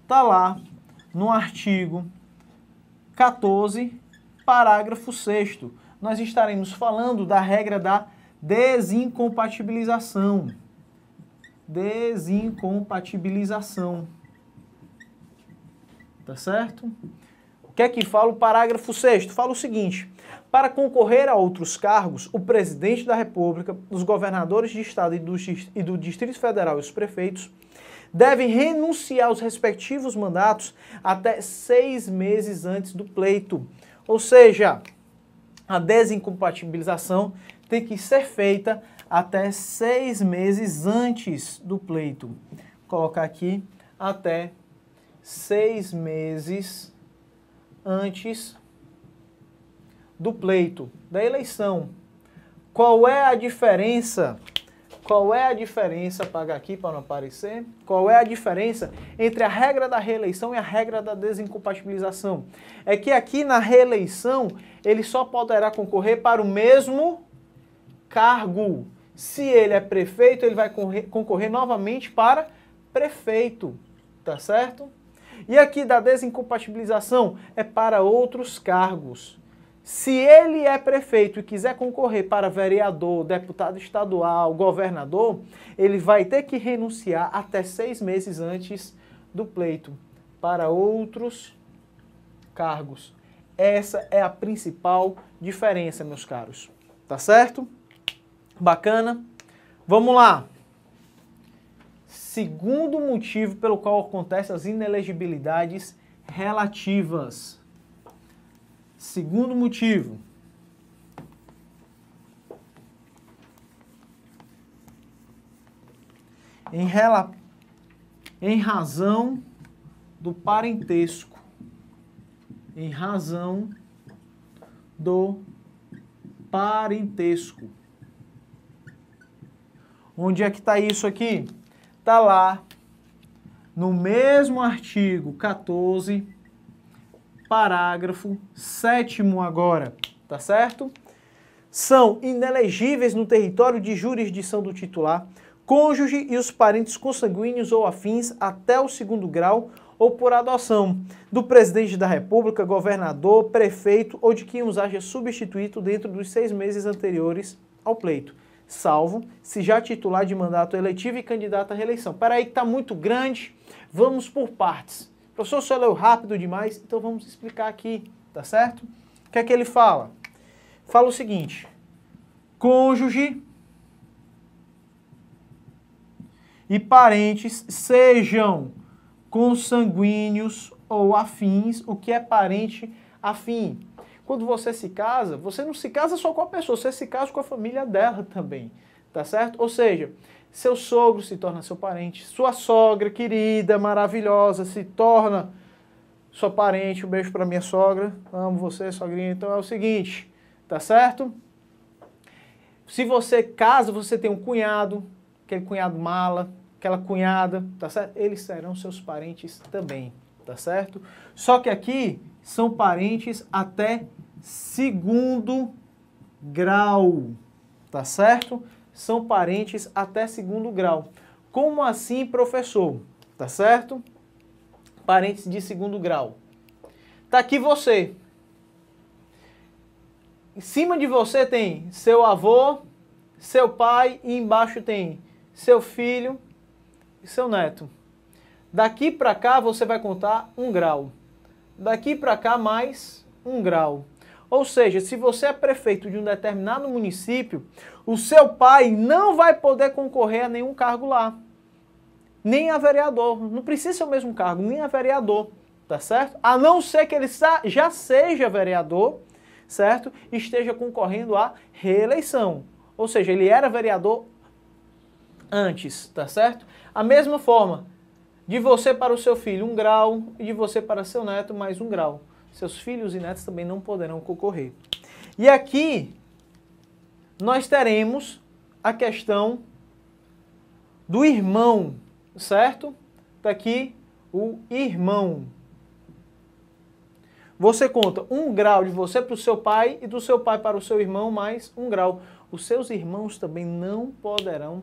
está lá no artigo 14, parágrafo 6 nós estaremos falando da regra da desincompatibilização. Desincompatibilização. Tá certo? que é que fala o parágrafo 6 Fala o seguinte: para concorrer a outros cargos, o presidente da República, os governadores de estado e do, Distrito Federal e os prefeitos devem renunciar aos respectivos mandatos até seis meses antes do pleito. Ou seja, a desincompatibilização tem que ser feita até seis meses antes do pleito. Vou colocar aqui até seis meses antes do pleito, da eleição. Qual é a diferença? Qual é a diferença, paga aqui para não aparecer, qual é a diferença entre a regra da reeleição e a regra da desincompatibilização? É que aqui na reeleição ele só poderá concorrer para o mesmo cargo. Se ele é prefeito, ele vai concorrer novamente para prefeito, tá certo? E aqui da desincompatibilização é para outros cargos. Se ele é prefeito e quiser concorrer para vereador, deputado estadual, governador, ele vai ter que renunciar até seis meses antes do pleito para outros cargos. Essa é a principal diferença, meus caros. Tá certo? Bacana? Vamos lá! Segundo motivo pelo qual acontecem as inelegibilidades relativas. Segundo motivo. Em, rela... em razão do parentesco. Em razão do parentesco. Onde é que está isso aqui? está lá no mesmo artigo 14, parágrafo 7 agora, tá certo? São inelegíveis no território de jurisdição do titular cônjuge e os parentes consanguíneos ou afins até o segundo grau ou por adoção do presidente da República, governador, prefeito ou de quem os haja substituído dentro dos seis meses anteriores ao pleito salvo se já titular de mandato eletivo e candidato à reeleição. aí que está muito grande, vamos por partes. O professor só leu rápido demais, então vamos explicar aqui, tá certo? O que é que ele fala? Fala o seguinte, cônjuge e parentes sejam consanguíneos ou afins, o que é parente afim. Quando você se casa, você não se casa só com a pessoa, você se casa com a família dela também, tá certo? Ou seja, seu sogro se torna seu parente, sua sogra querida, maravilhosa, se torna sua parente. Um beijo para minha sogra, amo você, sogrinha. Então é o seguinte, tá certo? Se você casa, você tem um cunhado, aquele cunhado mala, aquela cunhada, tá certo? Eles serão seus parentes também, tá certo? Só que aqui são parentes até segundo grau, tá certo? São parentes até segundo grau. Como assim, professor? Tá certo? Parentes de segundo grau. Tá aqui você. Em cima de você tem seu avô, seu pai e embaixo tem seu filho e seu neto. Daqui para cá você vai contar um grau. Daqui para cá mais um grau. Ou seja, se você é prefeito de um determinado município, o seu pai não vai poder concorrer a nenhum cargo lá. Nem a vereador. Não precisa ser o mesmo cargo, nem a vereador. Tá certo? A não ser que ele já seja vereador, certo? E esteja concorrendo à reeleição. Ou seja, ele era vereador antes, tá certo? A mesma forma, de você para o seu filho, um grau, e de você para seu neto, mais um grau seus filhos e netos também não poderão concorrer. E aqui nós teremos a questão do irmão, certo? Está aqui o irmão. Você conta um grau de você para o seu pai e do seu pai para o seu irmão mais um grau. Os seus irmãos também não poderão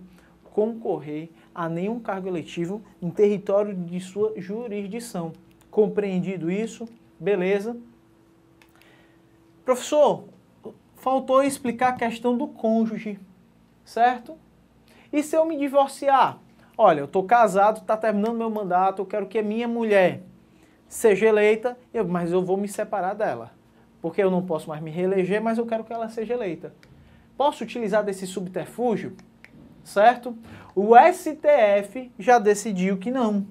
concorrer a nenhum cargo eletivo em território de sua jurisdição. Compreendido isso? Beleza. Professor, faltou explicar a questão do cônjuge, certo? E se eu me divorciar? Olha, eu estou casado, está terminando meu mandato, eu quero que a minha mulher seja eleita, mas eu vou me separar dela. Porque eu não posso mais me reeleger, mas eu quero que ela seja eleita. Posso utilizar desse subterfúgio? Certo? O STF já decidiu que não.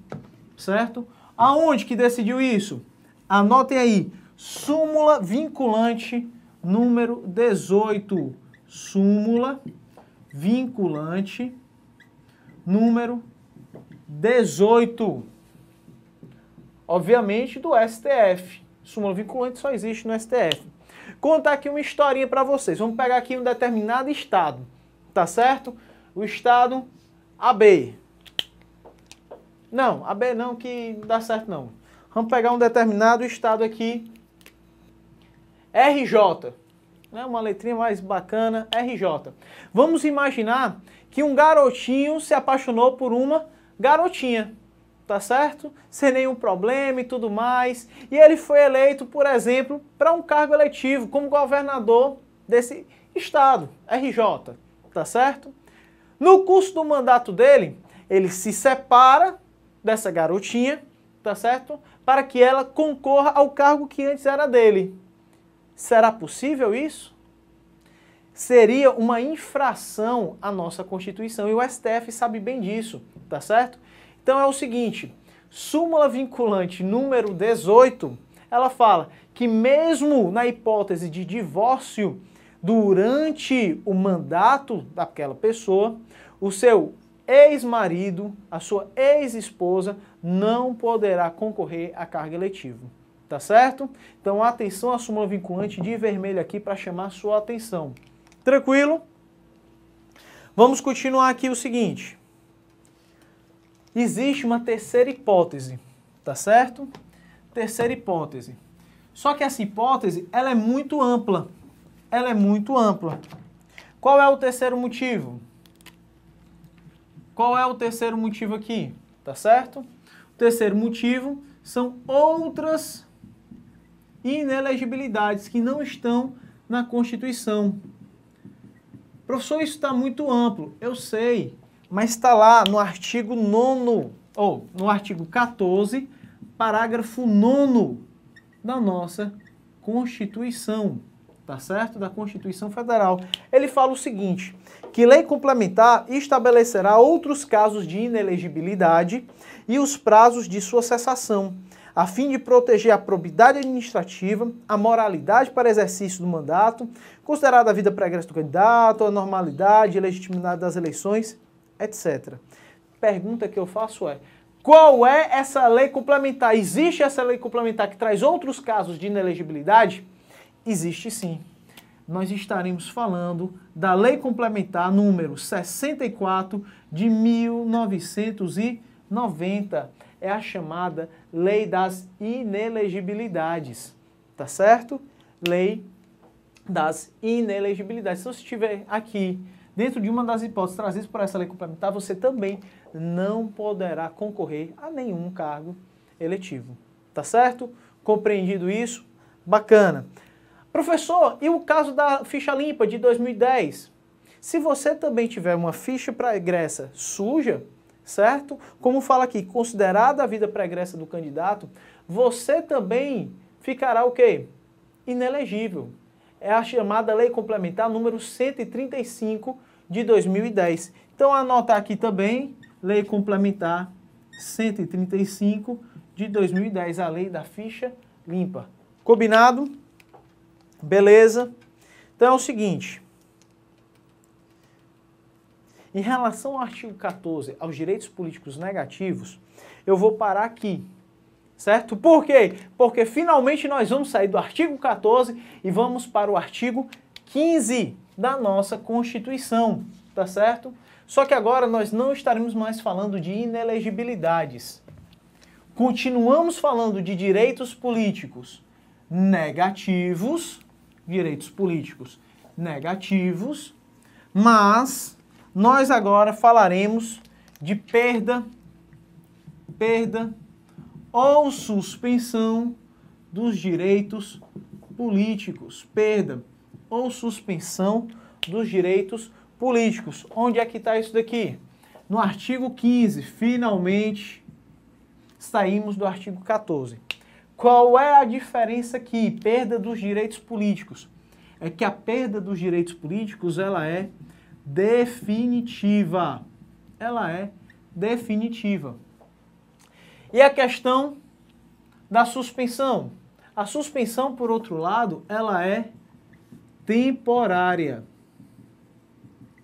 Certo? Aonde que decidiu isso? Anotem aí, súmula vinculante número 18. Súmula vinculante número 18. Obviamente do STF. Súmula vinculante só existe no STF. Contar aqui uma historinha para vocês. Vamos pegar aqui um determinado estado, tá certo? O estado AB. Não, AB não que dá certo não. Vamos pegar um determinado estado aqui, RJ, né? uma letrinha mais bacana, RJ. Vamos imaginar que um garotinho se apaixonou por uma garotinha, tá certo? Sem nenhum problema e tudo mais. E ele foi eleito, por exemplo, para um cargo eletivo como governador desse estado, RJ, tá certo? No curso do mandato dele, ele se separa dessa garotinha, tá certo? para que ela concorra ao cargo que antes era dele. Será possível isso? Seria uma infração à nossa Constituição e o STF sabe bem disso, tá certo? Então é o seguinte, súmula vinculante número 18, ela fala que mesmo na hipótese de divórcio durante o mandato daquela pessoa, o seu ex-marido, a sua ex-esposa não poderá concorrer a cargo eletiva. Tá certo? Então, atenção à súmula vinculante de vermelho aqui para chamar sua atenção. Tranquilo? Vamos continuar aqui o seguinte. Existe uma terceira hipótese, tá certo? Terceira hipótese. Só que essa hipótese, ela é muito ampla. Ela é muito ampla. Qual é o terceiro motivo? Qual é o terceiro motivo aqui? Tá certo? Terceiro motivo são outras inelegibilidades que não estão na Constituição. Professor, isso está muito amplo. Eu sei, mas está lá no artigo 9, ou no artigo 14, parágrafo 9 da nossa Constituição, tá certo? Da Constituição Federal. Ele fala o seguinte, que lei complementar estabelecerá outros casos de inelegibilidade e os prazos de sua cessação, a fim de proteger a probidade administrativa, a moralidade para exercício do mandato, considerada a vida pregressa do candidato, a normalidade e legitimidade das eleições, etc. Pergunta que eu faço é: qual é essa lei complementar? Existe essa lei complementar que traz outros casos de inelegibilidade? Existe sim. Nós estaremos falando da lei complementar número 64 de 1900 e 90. É a chamada lei das inelegibilidades, tá certo? Lei das inelegibilidades. Então, se você estiver aqui dentro de uma das hipóteses trazidas por essa lei complementar, você também não poderá concorrer a nenhum cargo eletivo. Tá certo? Compreendido isso? Bacana. Professor, e o caso da ficha limpa de 2010? Se você também tiver uma ficha para egressa suja, certo? Como fala aqui, considerada a vida pregressa do candidato, você também ficará o quê? Inelegível. É a chamada lei complementar número 135 de 2010. Então anota aqui também, lei complementar 135 de 2010, a lei da ficha limpa. Combinado? Beleza? Então é o seguinte, em relação ao artigo 14, aos direitos políticos negativos, eu vou parar aqui, certo? Por quê? Porque finalmente nós vamos sair do artigo 14 e vamos para o artigo 15 da nossa Constituição, tá certo? Só que agora nós não estaremos mais falando de inelegibilidades. Continuamos falando de direitos políticos negativos, direitos políticos negativos, mas nós agora falaremos de perda, perda ou suspensão dos direitos políticos. Perda ou suspensão dos direitos políticos. Onde é que está isso daqui? No artigo 15, finalmente saímos do artigo 14. Qual é a diferença aqui? Perda dos direitos políticos. É que a perda dos direitos políticos ela é definitiva. Ela é definitiva. E a questão da suspensão. A suspensão, por outro lado, ela é temporária.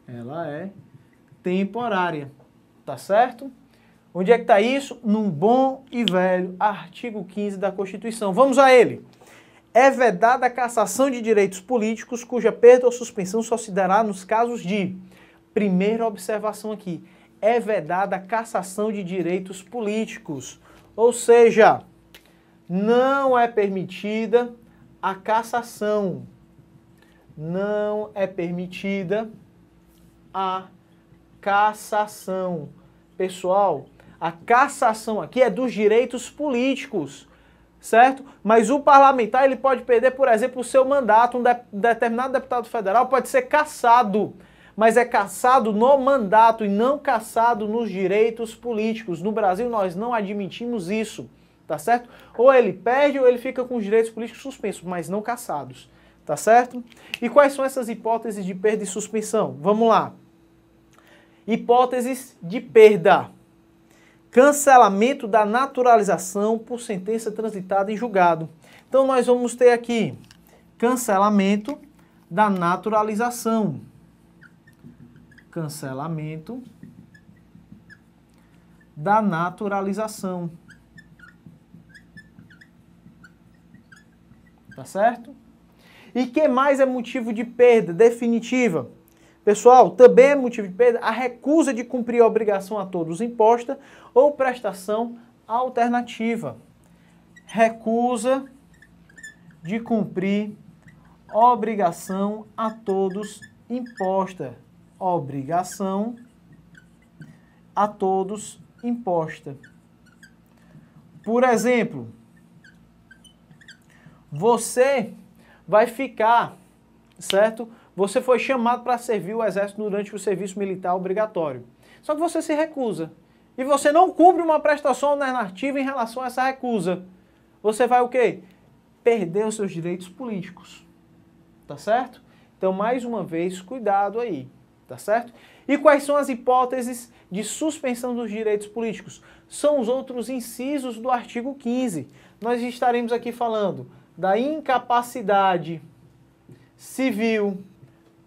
Ela é temporária, tá certo? Onde é que está isso? Num bom e velho artigo 15 da Constituição. Vamos a ele é vedada a cassação de direitos políticos cuja perda ou suspensão só se dará nos casos de. Primeira observação aqui: é vedada a cassação de direitos políticos. Ou seja, não é permitida a cassação. Não é permitida a cassação. Pessoal, a cassação aqui é dos direitos políticos certo? Mas o parlamentar ele pode perder, por exemplo, o seu mandato. Um, de determinado deputado federal pode ser cassado, mas é cassado no mandato e não cassado nos direitos políticos. No Brasil nós não admitimos isso, tá certo? Ou ele perde ou ele fica com os direitos políticos suspensos, mas não cassados, tá certo? E quais são essas hipóteses de perda e suspensão? Vamos lá. Hipóteses de perda. Cancelamento da naturalização por sentença transitada em julgado. Então nós vamos ter aqui cancelamento da naturalização. Cancelamento da naturalização. Tá certo? E que mais é motivo de perda definitiva? Pessoal, também é motivo de perda a recusa de cumprir a obrigação a todos imposta ou prestação alternativa. Recusa de cumprir obrigação a todos imposta. Obrigação a todos imposta. Por exemplo, você vai ficar, certo? você foi chamado para servir o exército durante o serviço militar obrigatório. Só que você se recusa. E você não cumpre uma prestação alternativa em relação a essa recusa. Você vai o quê? Perder os seus direitos políticos. Tá certo? Então, mais uma vez, cuidado aí. Tá certo? E quais são as hipóteses de suspensão dos direitos políticos? São os outros incisos do artigo 15. Nós estaremos aqui falando da incapacidade civil,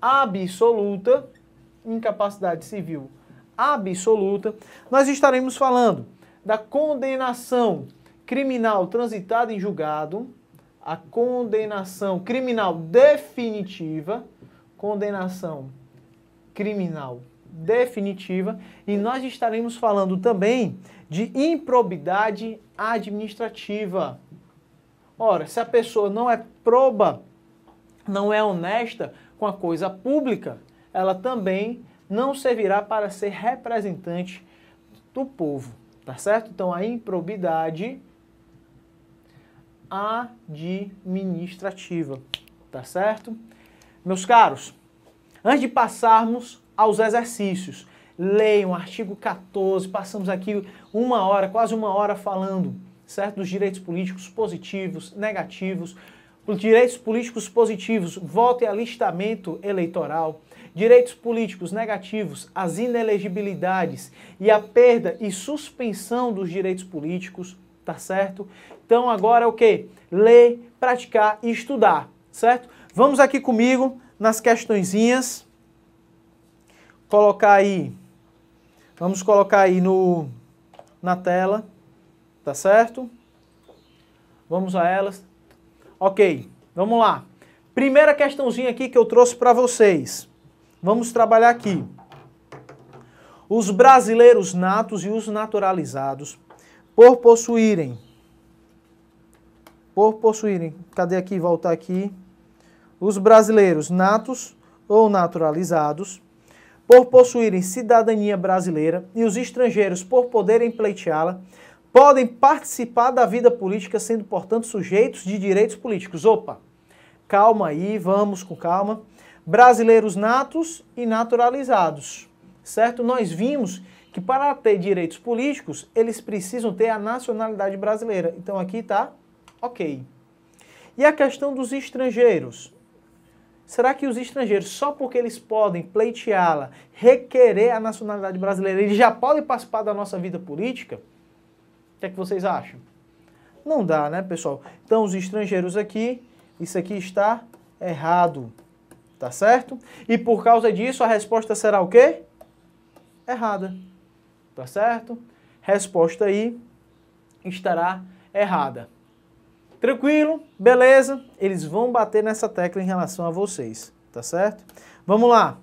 absoluta, incapacidade civil absoluta, nós estaremos falando da condenação criminal transitada em julgado, a condenação criminal definitiva, condenação criminal definitiva, e nós estaremos falando também de improbidade administrativa. Ora, se a pessoa não é proba, não é honesta, com a coisa pública, ela também não servirá para ser representante do povo, tá certo? Então a improbidade administrativa, tá certo? Meus caros, antes de passarmos aos exercícios, leiam o artigo 14, passamos aqui uma hora, quase uma hora falando, certo? Dos direitos políticos positivos, negativos, direitos políticos positivos, voto e alistamento eleitoral, direitos políticos negativos, as inelegibilidades e a perda e suspensão dos direitos políticos, tá certo? Então agora é o que? Ler, praticar e estudar, certo? Vamos aqui comigo nas questõezinhas. Colocar aí, vamos colocar aí no, na tela, tá certo? Vamos a elas. Ok, vamos lá. Primeira questãozinha aqui que eu trouxe para vocês. Vamos trabalhar aqui. Os brasileiros natos e os naturalizados, por possuírem, por possuírem, cadê aqui, voltar aqui, os brasileiros natos ou naturalizados, por possuírem cidadania brasileira e os estrangeiros por poderem pleiteá-la, podem participar da vida política, sendo, portanto, sujeitos de direitos políticos. Opa, calma aí, vamos com calma. Brasileiros natos e naturalizados, certo? Nós vimos que para ter direitos políticos, eles precisam ter a nacionalidade brasileira. Então aqui tá ok. E a questão dos estrangeiros? Será que os estrangeiros, só porque eles podem pleiteá-la, requerer a nacionalidade brasileira, eles já podem participar da nossa vida política? O que é que vocês acham? Não dá, né, pessoal? Então, os estrangeiros aqui, isso aqui está errado, tá certo? E por causa disso, a resposta será o quê? Errada, tá certo? Resposta aí estará errada. Tranquilo? Beleza? Eles vão bater nessa tecla em relação a vocês, tá certo? Vamos lá.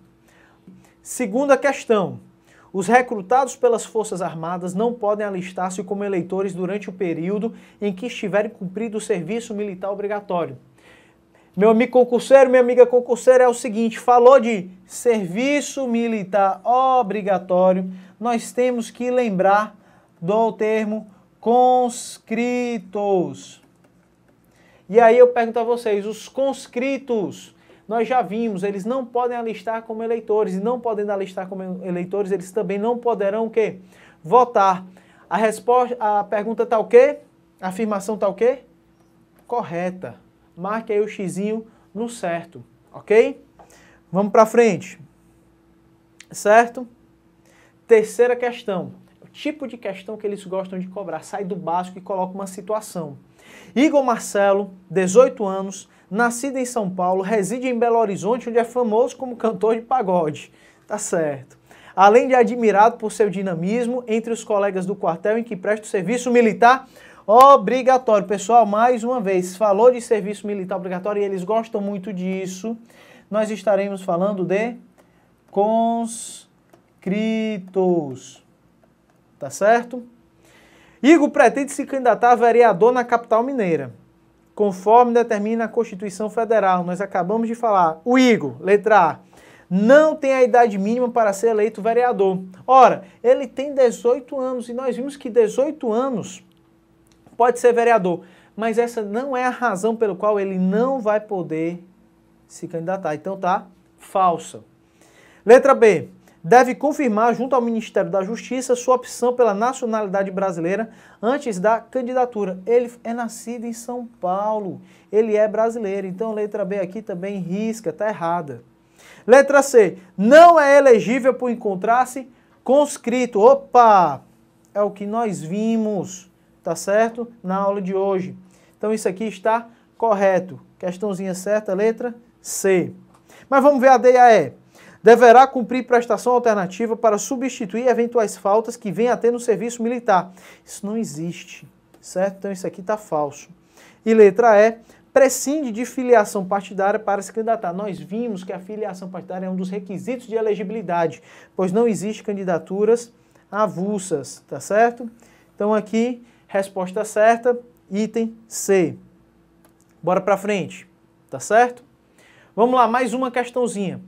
Segunda questão. Os recrutados pelas Forças Armadas não podem alistar-se como eleitores durante o período em que estiverem cumprido o serviço militar obrigatório. Meu amigo concurseiro, minha amiga concurseira, é o seguinte: falou de serviço militar obrigatório, nós temos que lembrar do termo conscritos. E aí eu pergunto a vocês: os conscritos nós já vimos, eles não podem alistar como eleitores, e não podendo alistar como eleitores, eles também não poderão o quê? Votar. A resposta, a pergunta está o quê? A afirmação está o quê? Correta. Marque aí o xizinho no certo, ok? Vamos para frente. Certo? Terceira questão tipo de questão que eles gostam de cobrar. Sai do básico e coloca uma situação. Igor Marcelo, 18 anos, nascido em São Paulo, reside em Belo Horizonte, onde é famoso como cantor de pagode. Tá certo. Além de admirado por seu dinamismo entre os colegas do quartel em que presta o serviço militar obrigatório. Pessoal, mais uma vez, falou de serviço militar obrigatório e eles gostam muito disso. Nós estaremos falando de conscritos tá certo? Igor pretende se candidatar a vereador na capital mineira, conforme determina a Constituição Federal. Nós acabamos de falar. O Igor, letra A, não tem a idade mínima para ser eleito vereador. Ora, ele tem 18 anos e nós vimos que 18 anos pode ser vereador, mas essa não é a razão pelo qual ele não vai poder se candidatar. Então tá falsa. Letra B deve confirmar junto ao Ministério da Justiça sua opção pela nacionalidade brasileira antes da candidatura. Ele é nascido em São Paulo, ele é brasileiro, então letra B aqui também risca, está errada. Letra C, não é elegível por encontrar-se conscrito. Opa! É o que nós vimos, tá certo? Na aula de hoje. Então isso aqui está correto. Questãozinha certa, letra C. Mas vamos ver a D e a E deverá cumprir prestação alternativa para substituir eventuais faltas que venha a ter no serviço militar. Isso não existe, certo? Então isso aqui está falso. E letra E, prescinde de filiação partidária para se candidatar. Nós vimos que a filiação partidária é um dos requisitos de elegibilidade, pois não existe candidaturas avulsas, tá certo? Então aqui, resposta certa, item C. Bora para frente, tá certo? Vamos lá, mais uma questãozinha.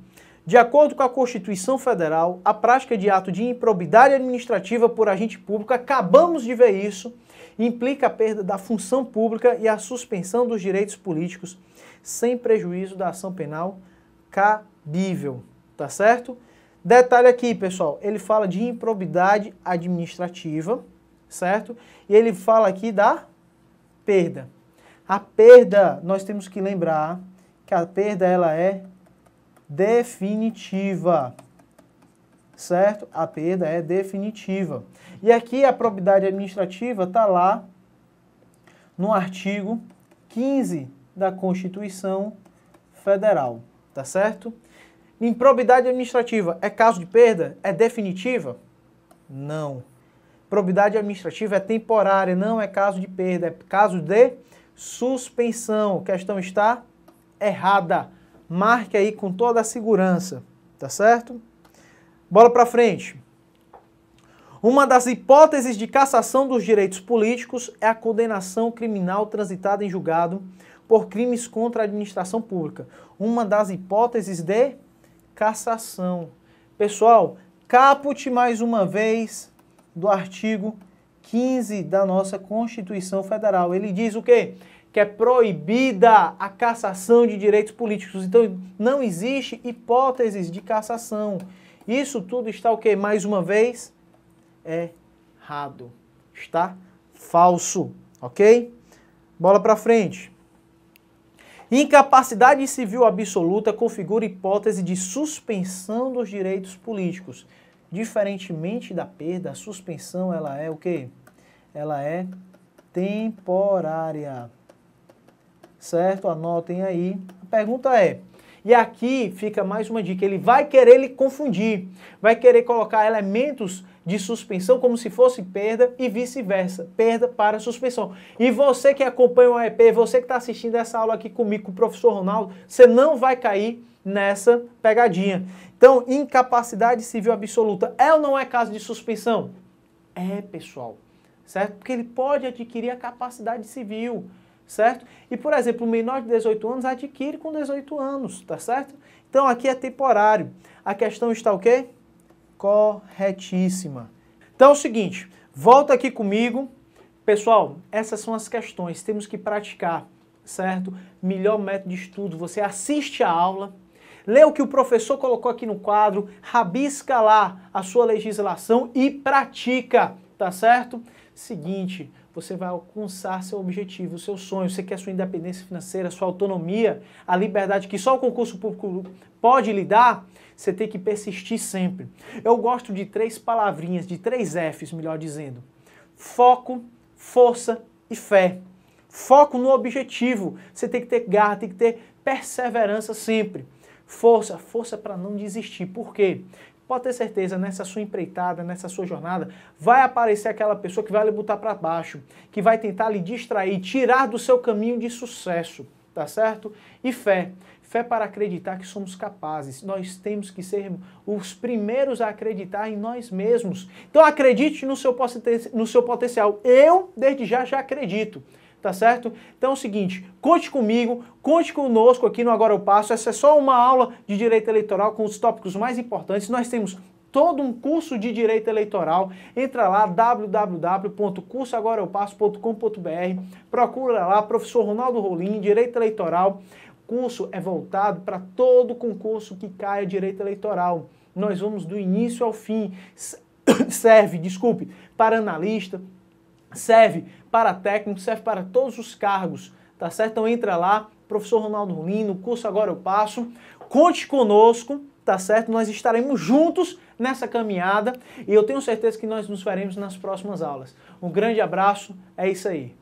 De acordo com a Constituição Federal, a prática de ato de improbidade administrativa por agente público, acabamos de ver isso, implica a perda da função pública e a suspensão dos direitos políticos, sem prejuízo da ação penal cabível. Tá certo? Detalhe aqui, pessoal, ele fala de improbidade administrativa, certo? E ele fala aqui da perda. A perda, nós temos que lembrar que a perda ela é definitiva. Certo? A perda é definitiva. E aqui a probidade administrativa está lá no artigo 15 da Constituição Federal. Tá certo? Improbidade administrativa é caso de perda? É definitiva? Não. Probidade administrativa é temporária, não é caso de perda, é caso de suspensão. A questão está errada marque aí com toda a segurança, tá certo? Bola para frente. Uma das hipóteses de cassação dos direitos políticos é a condenação criminal transitada em julgado por crimes contra a administração pública. Uma das hipóteses de cassação. Pessoal, caput mais uma vez do artigo 15 da nossa Constituição Federal. Ele diz o quê? que é proibida a cassação de direitos políticos. Então não existe hipóteses de cassação. Isso tudo está o quê? que mais uma vez é errado. Está falso, OK? Bola para frente. Incapacidade civil absoluta configura hipótese de suspensão dos direitos políticos. Diferentemente da perda, a suspensão ela é o quê? Ela é temporária certo? Anotem aí. A pergunta é: e aqui fica mais uma dica, ele vai querer lhe confundir, vai querer colocar elementos de suspensão como se fosse perda e vice-versa, perda para suspensão. E você que acompanha o AEP, você que está assistindo essa aula aqui comigo, com o professor Ronaldo, você não vai cair nessa pegadinha. Então, incapacidade civil absoluta é ou não é caso de suspensão? É, pessoal, certo? Porque ele pode adquirir a capacidade civil certo? E, por exemplo, o menor de 18 anos adquire com 18 anos, tá certo? Então, aqui é temporário. A questão está o quê? Corretíssima. Então, é o seguinte, volta aqui comigo. Pessoal, essas são as questões, temos que praticar, certo? Melhor método de estudo, você assiste a aula, lê o que o professor colocou aqui no quadro, rabisca lá a sua legislação e pratica, tá certo? Seguinte, você vai alcançar seu objetivo, seu sonho. Você quer sua independência financeira, sua autonomia, a liberdade que só o concurso público pode lhe dar? Você tem que persistir sempre. Eu gosto de três palavrinhas, de três Fs, melhor dizendo: foco, força e fé. Foco no objetivo. Você tem que ter garra, tem que ter perseverança sempre. Força, força para não desistir. Por quê? pode ter certeza, nessa sua empreitada, nessa sua jornada, vai aparecer aquela pessoa que vai lhe botar para baixo, que vai tentar lhe distrair, tirar do seu caminho de sucesso, tá certo? E fé. Fé para acreditar que somos capazes. Nós temos que ser os primeiros a acreditar em nós mesmos. Então acredite no seu, no seu potencial. Eu, desde já, já acredito tá certo? Então é o seguinte, conte comigo, conte conosco aqui no Agora Eu Passo. Essa é só uma aula de direito eleitoral com os tópicos mais importantes. Nós temos todo um curso de direito eleitoral. Entra lá www.cursoagoraupasso.com.br, procura lá professor Ronaldo Rolim, direito eleitoral. O curso é voltado para todo concurso que caia direito eleitoral. Nós vamos do início ao fim. Serve, desculpe, para analista, serve para técnico, serve para todos os cargos, tá certo? Então entra lá, professor Ronaldo Ruim, no curso Agora Eu Passo, conte conosco, tá certo? Nós estaremos juntos nessa caminhada e eu tenho certeza que nós nos veremos nas próximas aulas. Um grande abraço, é isso aí.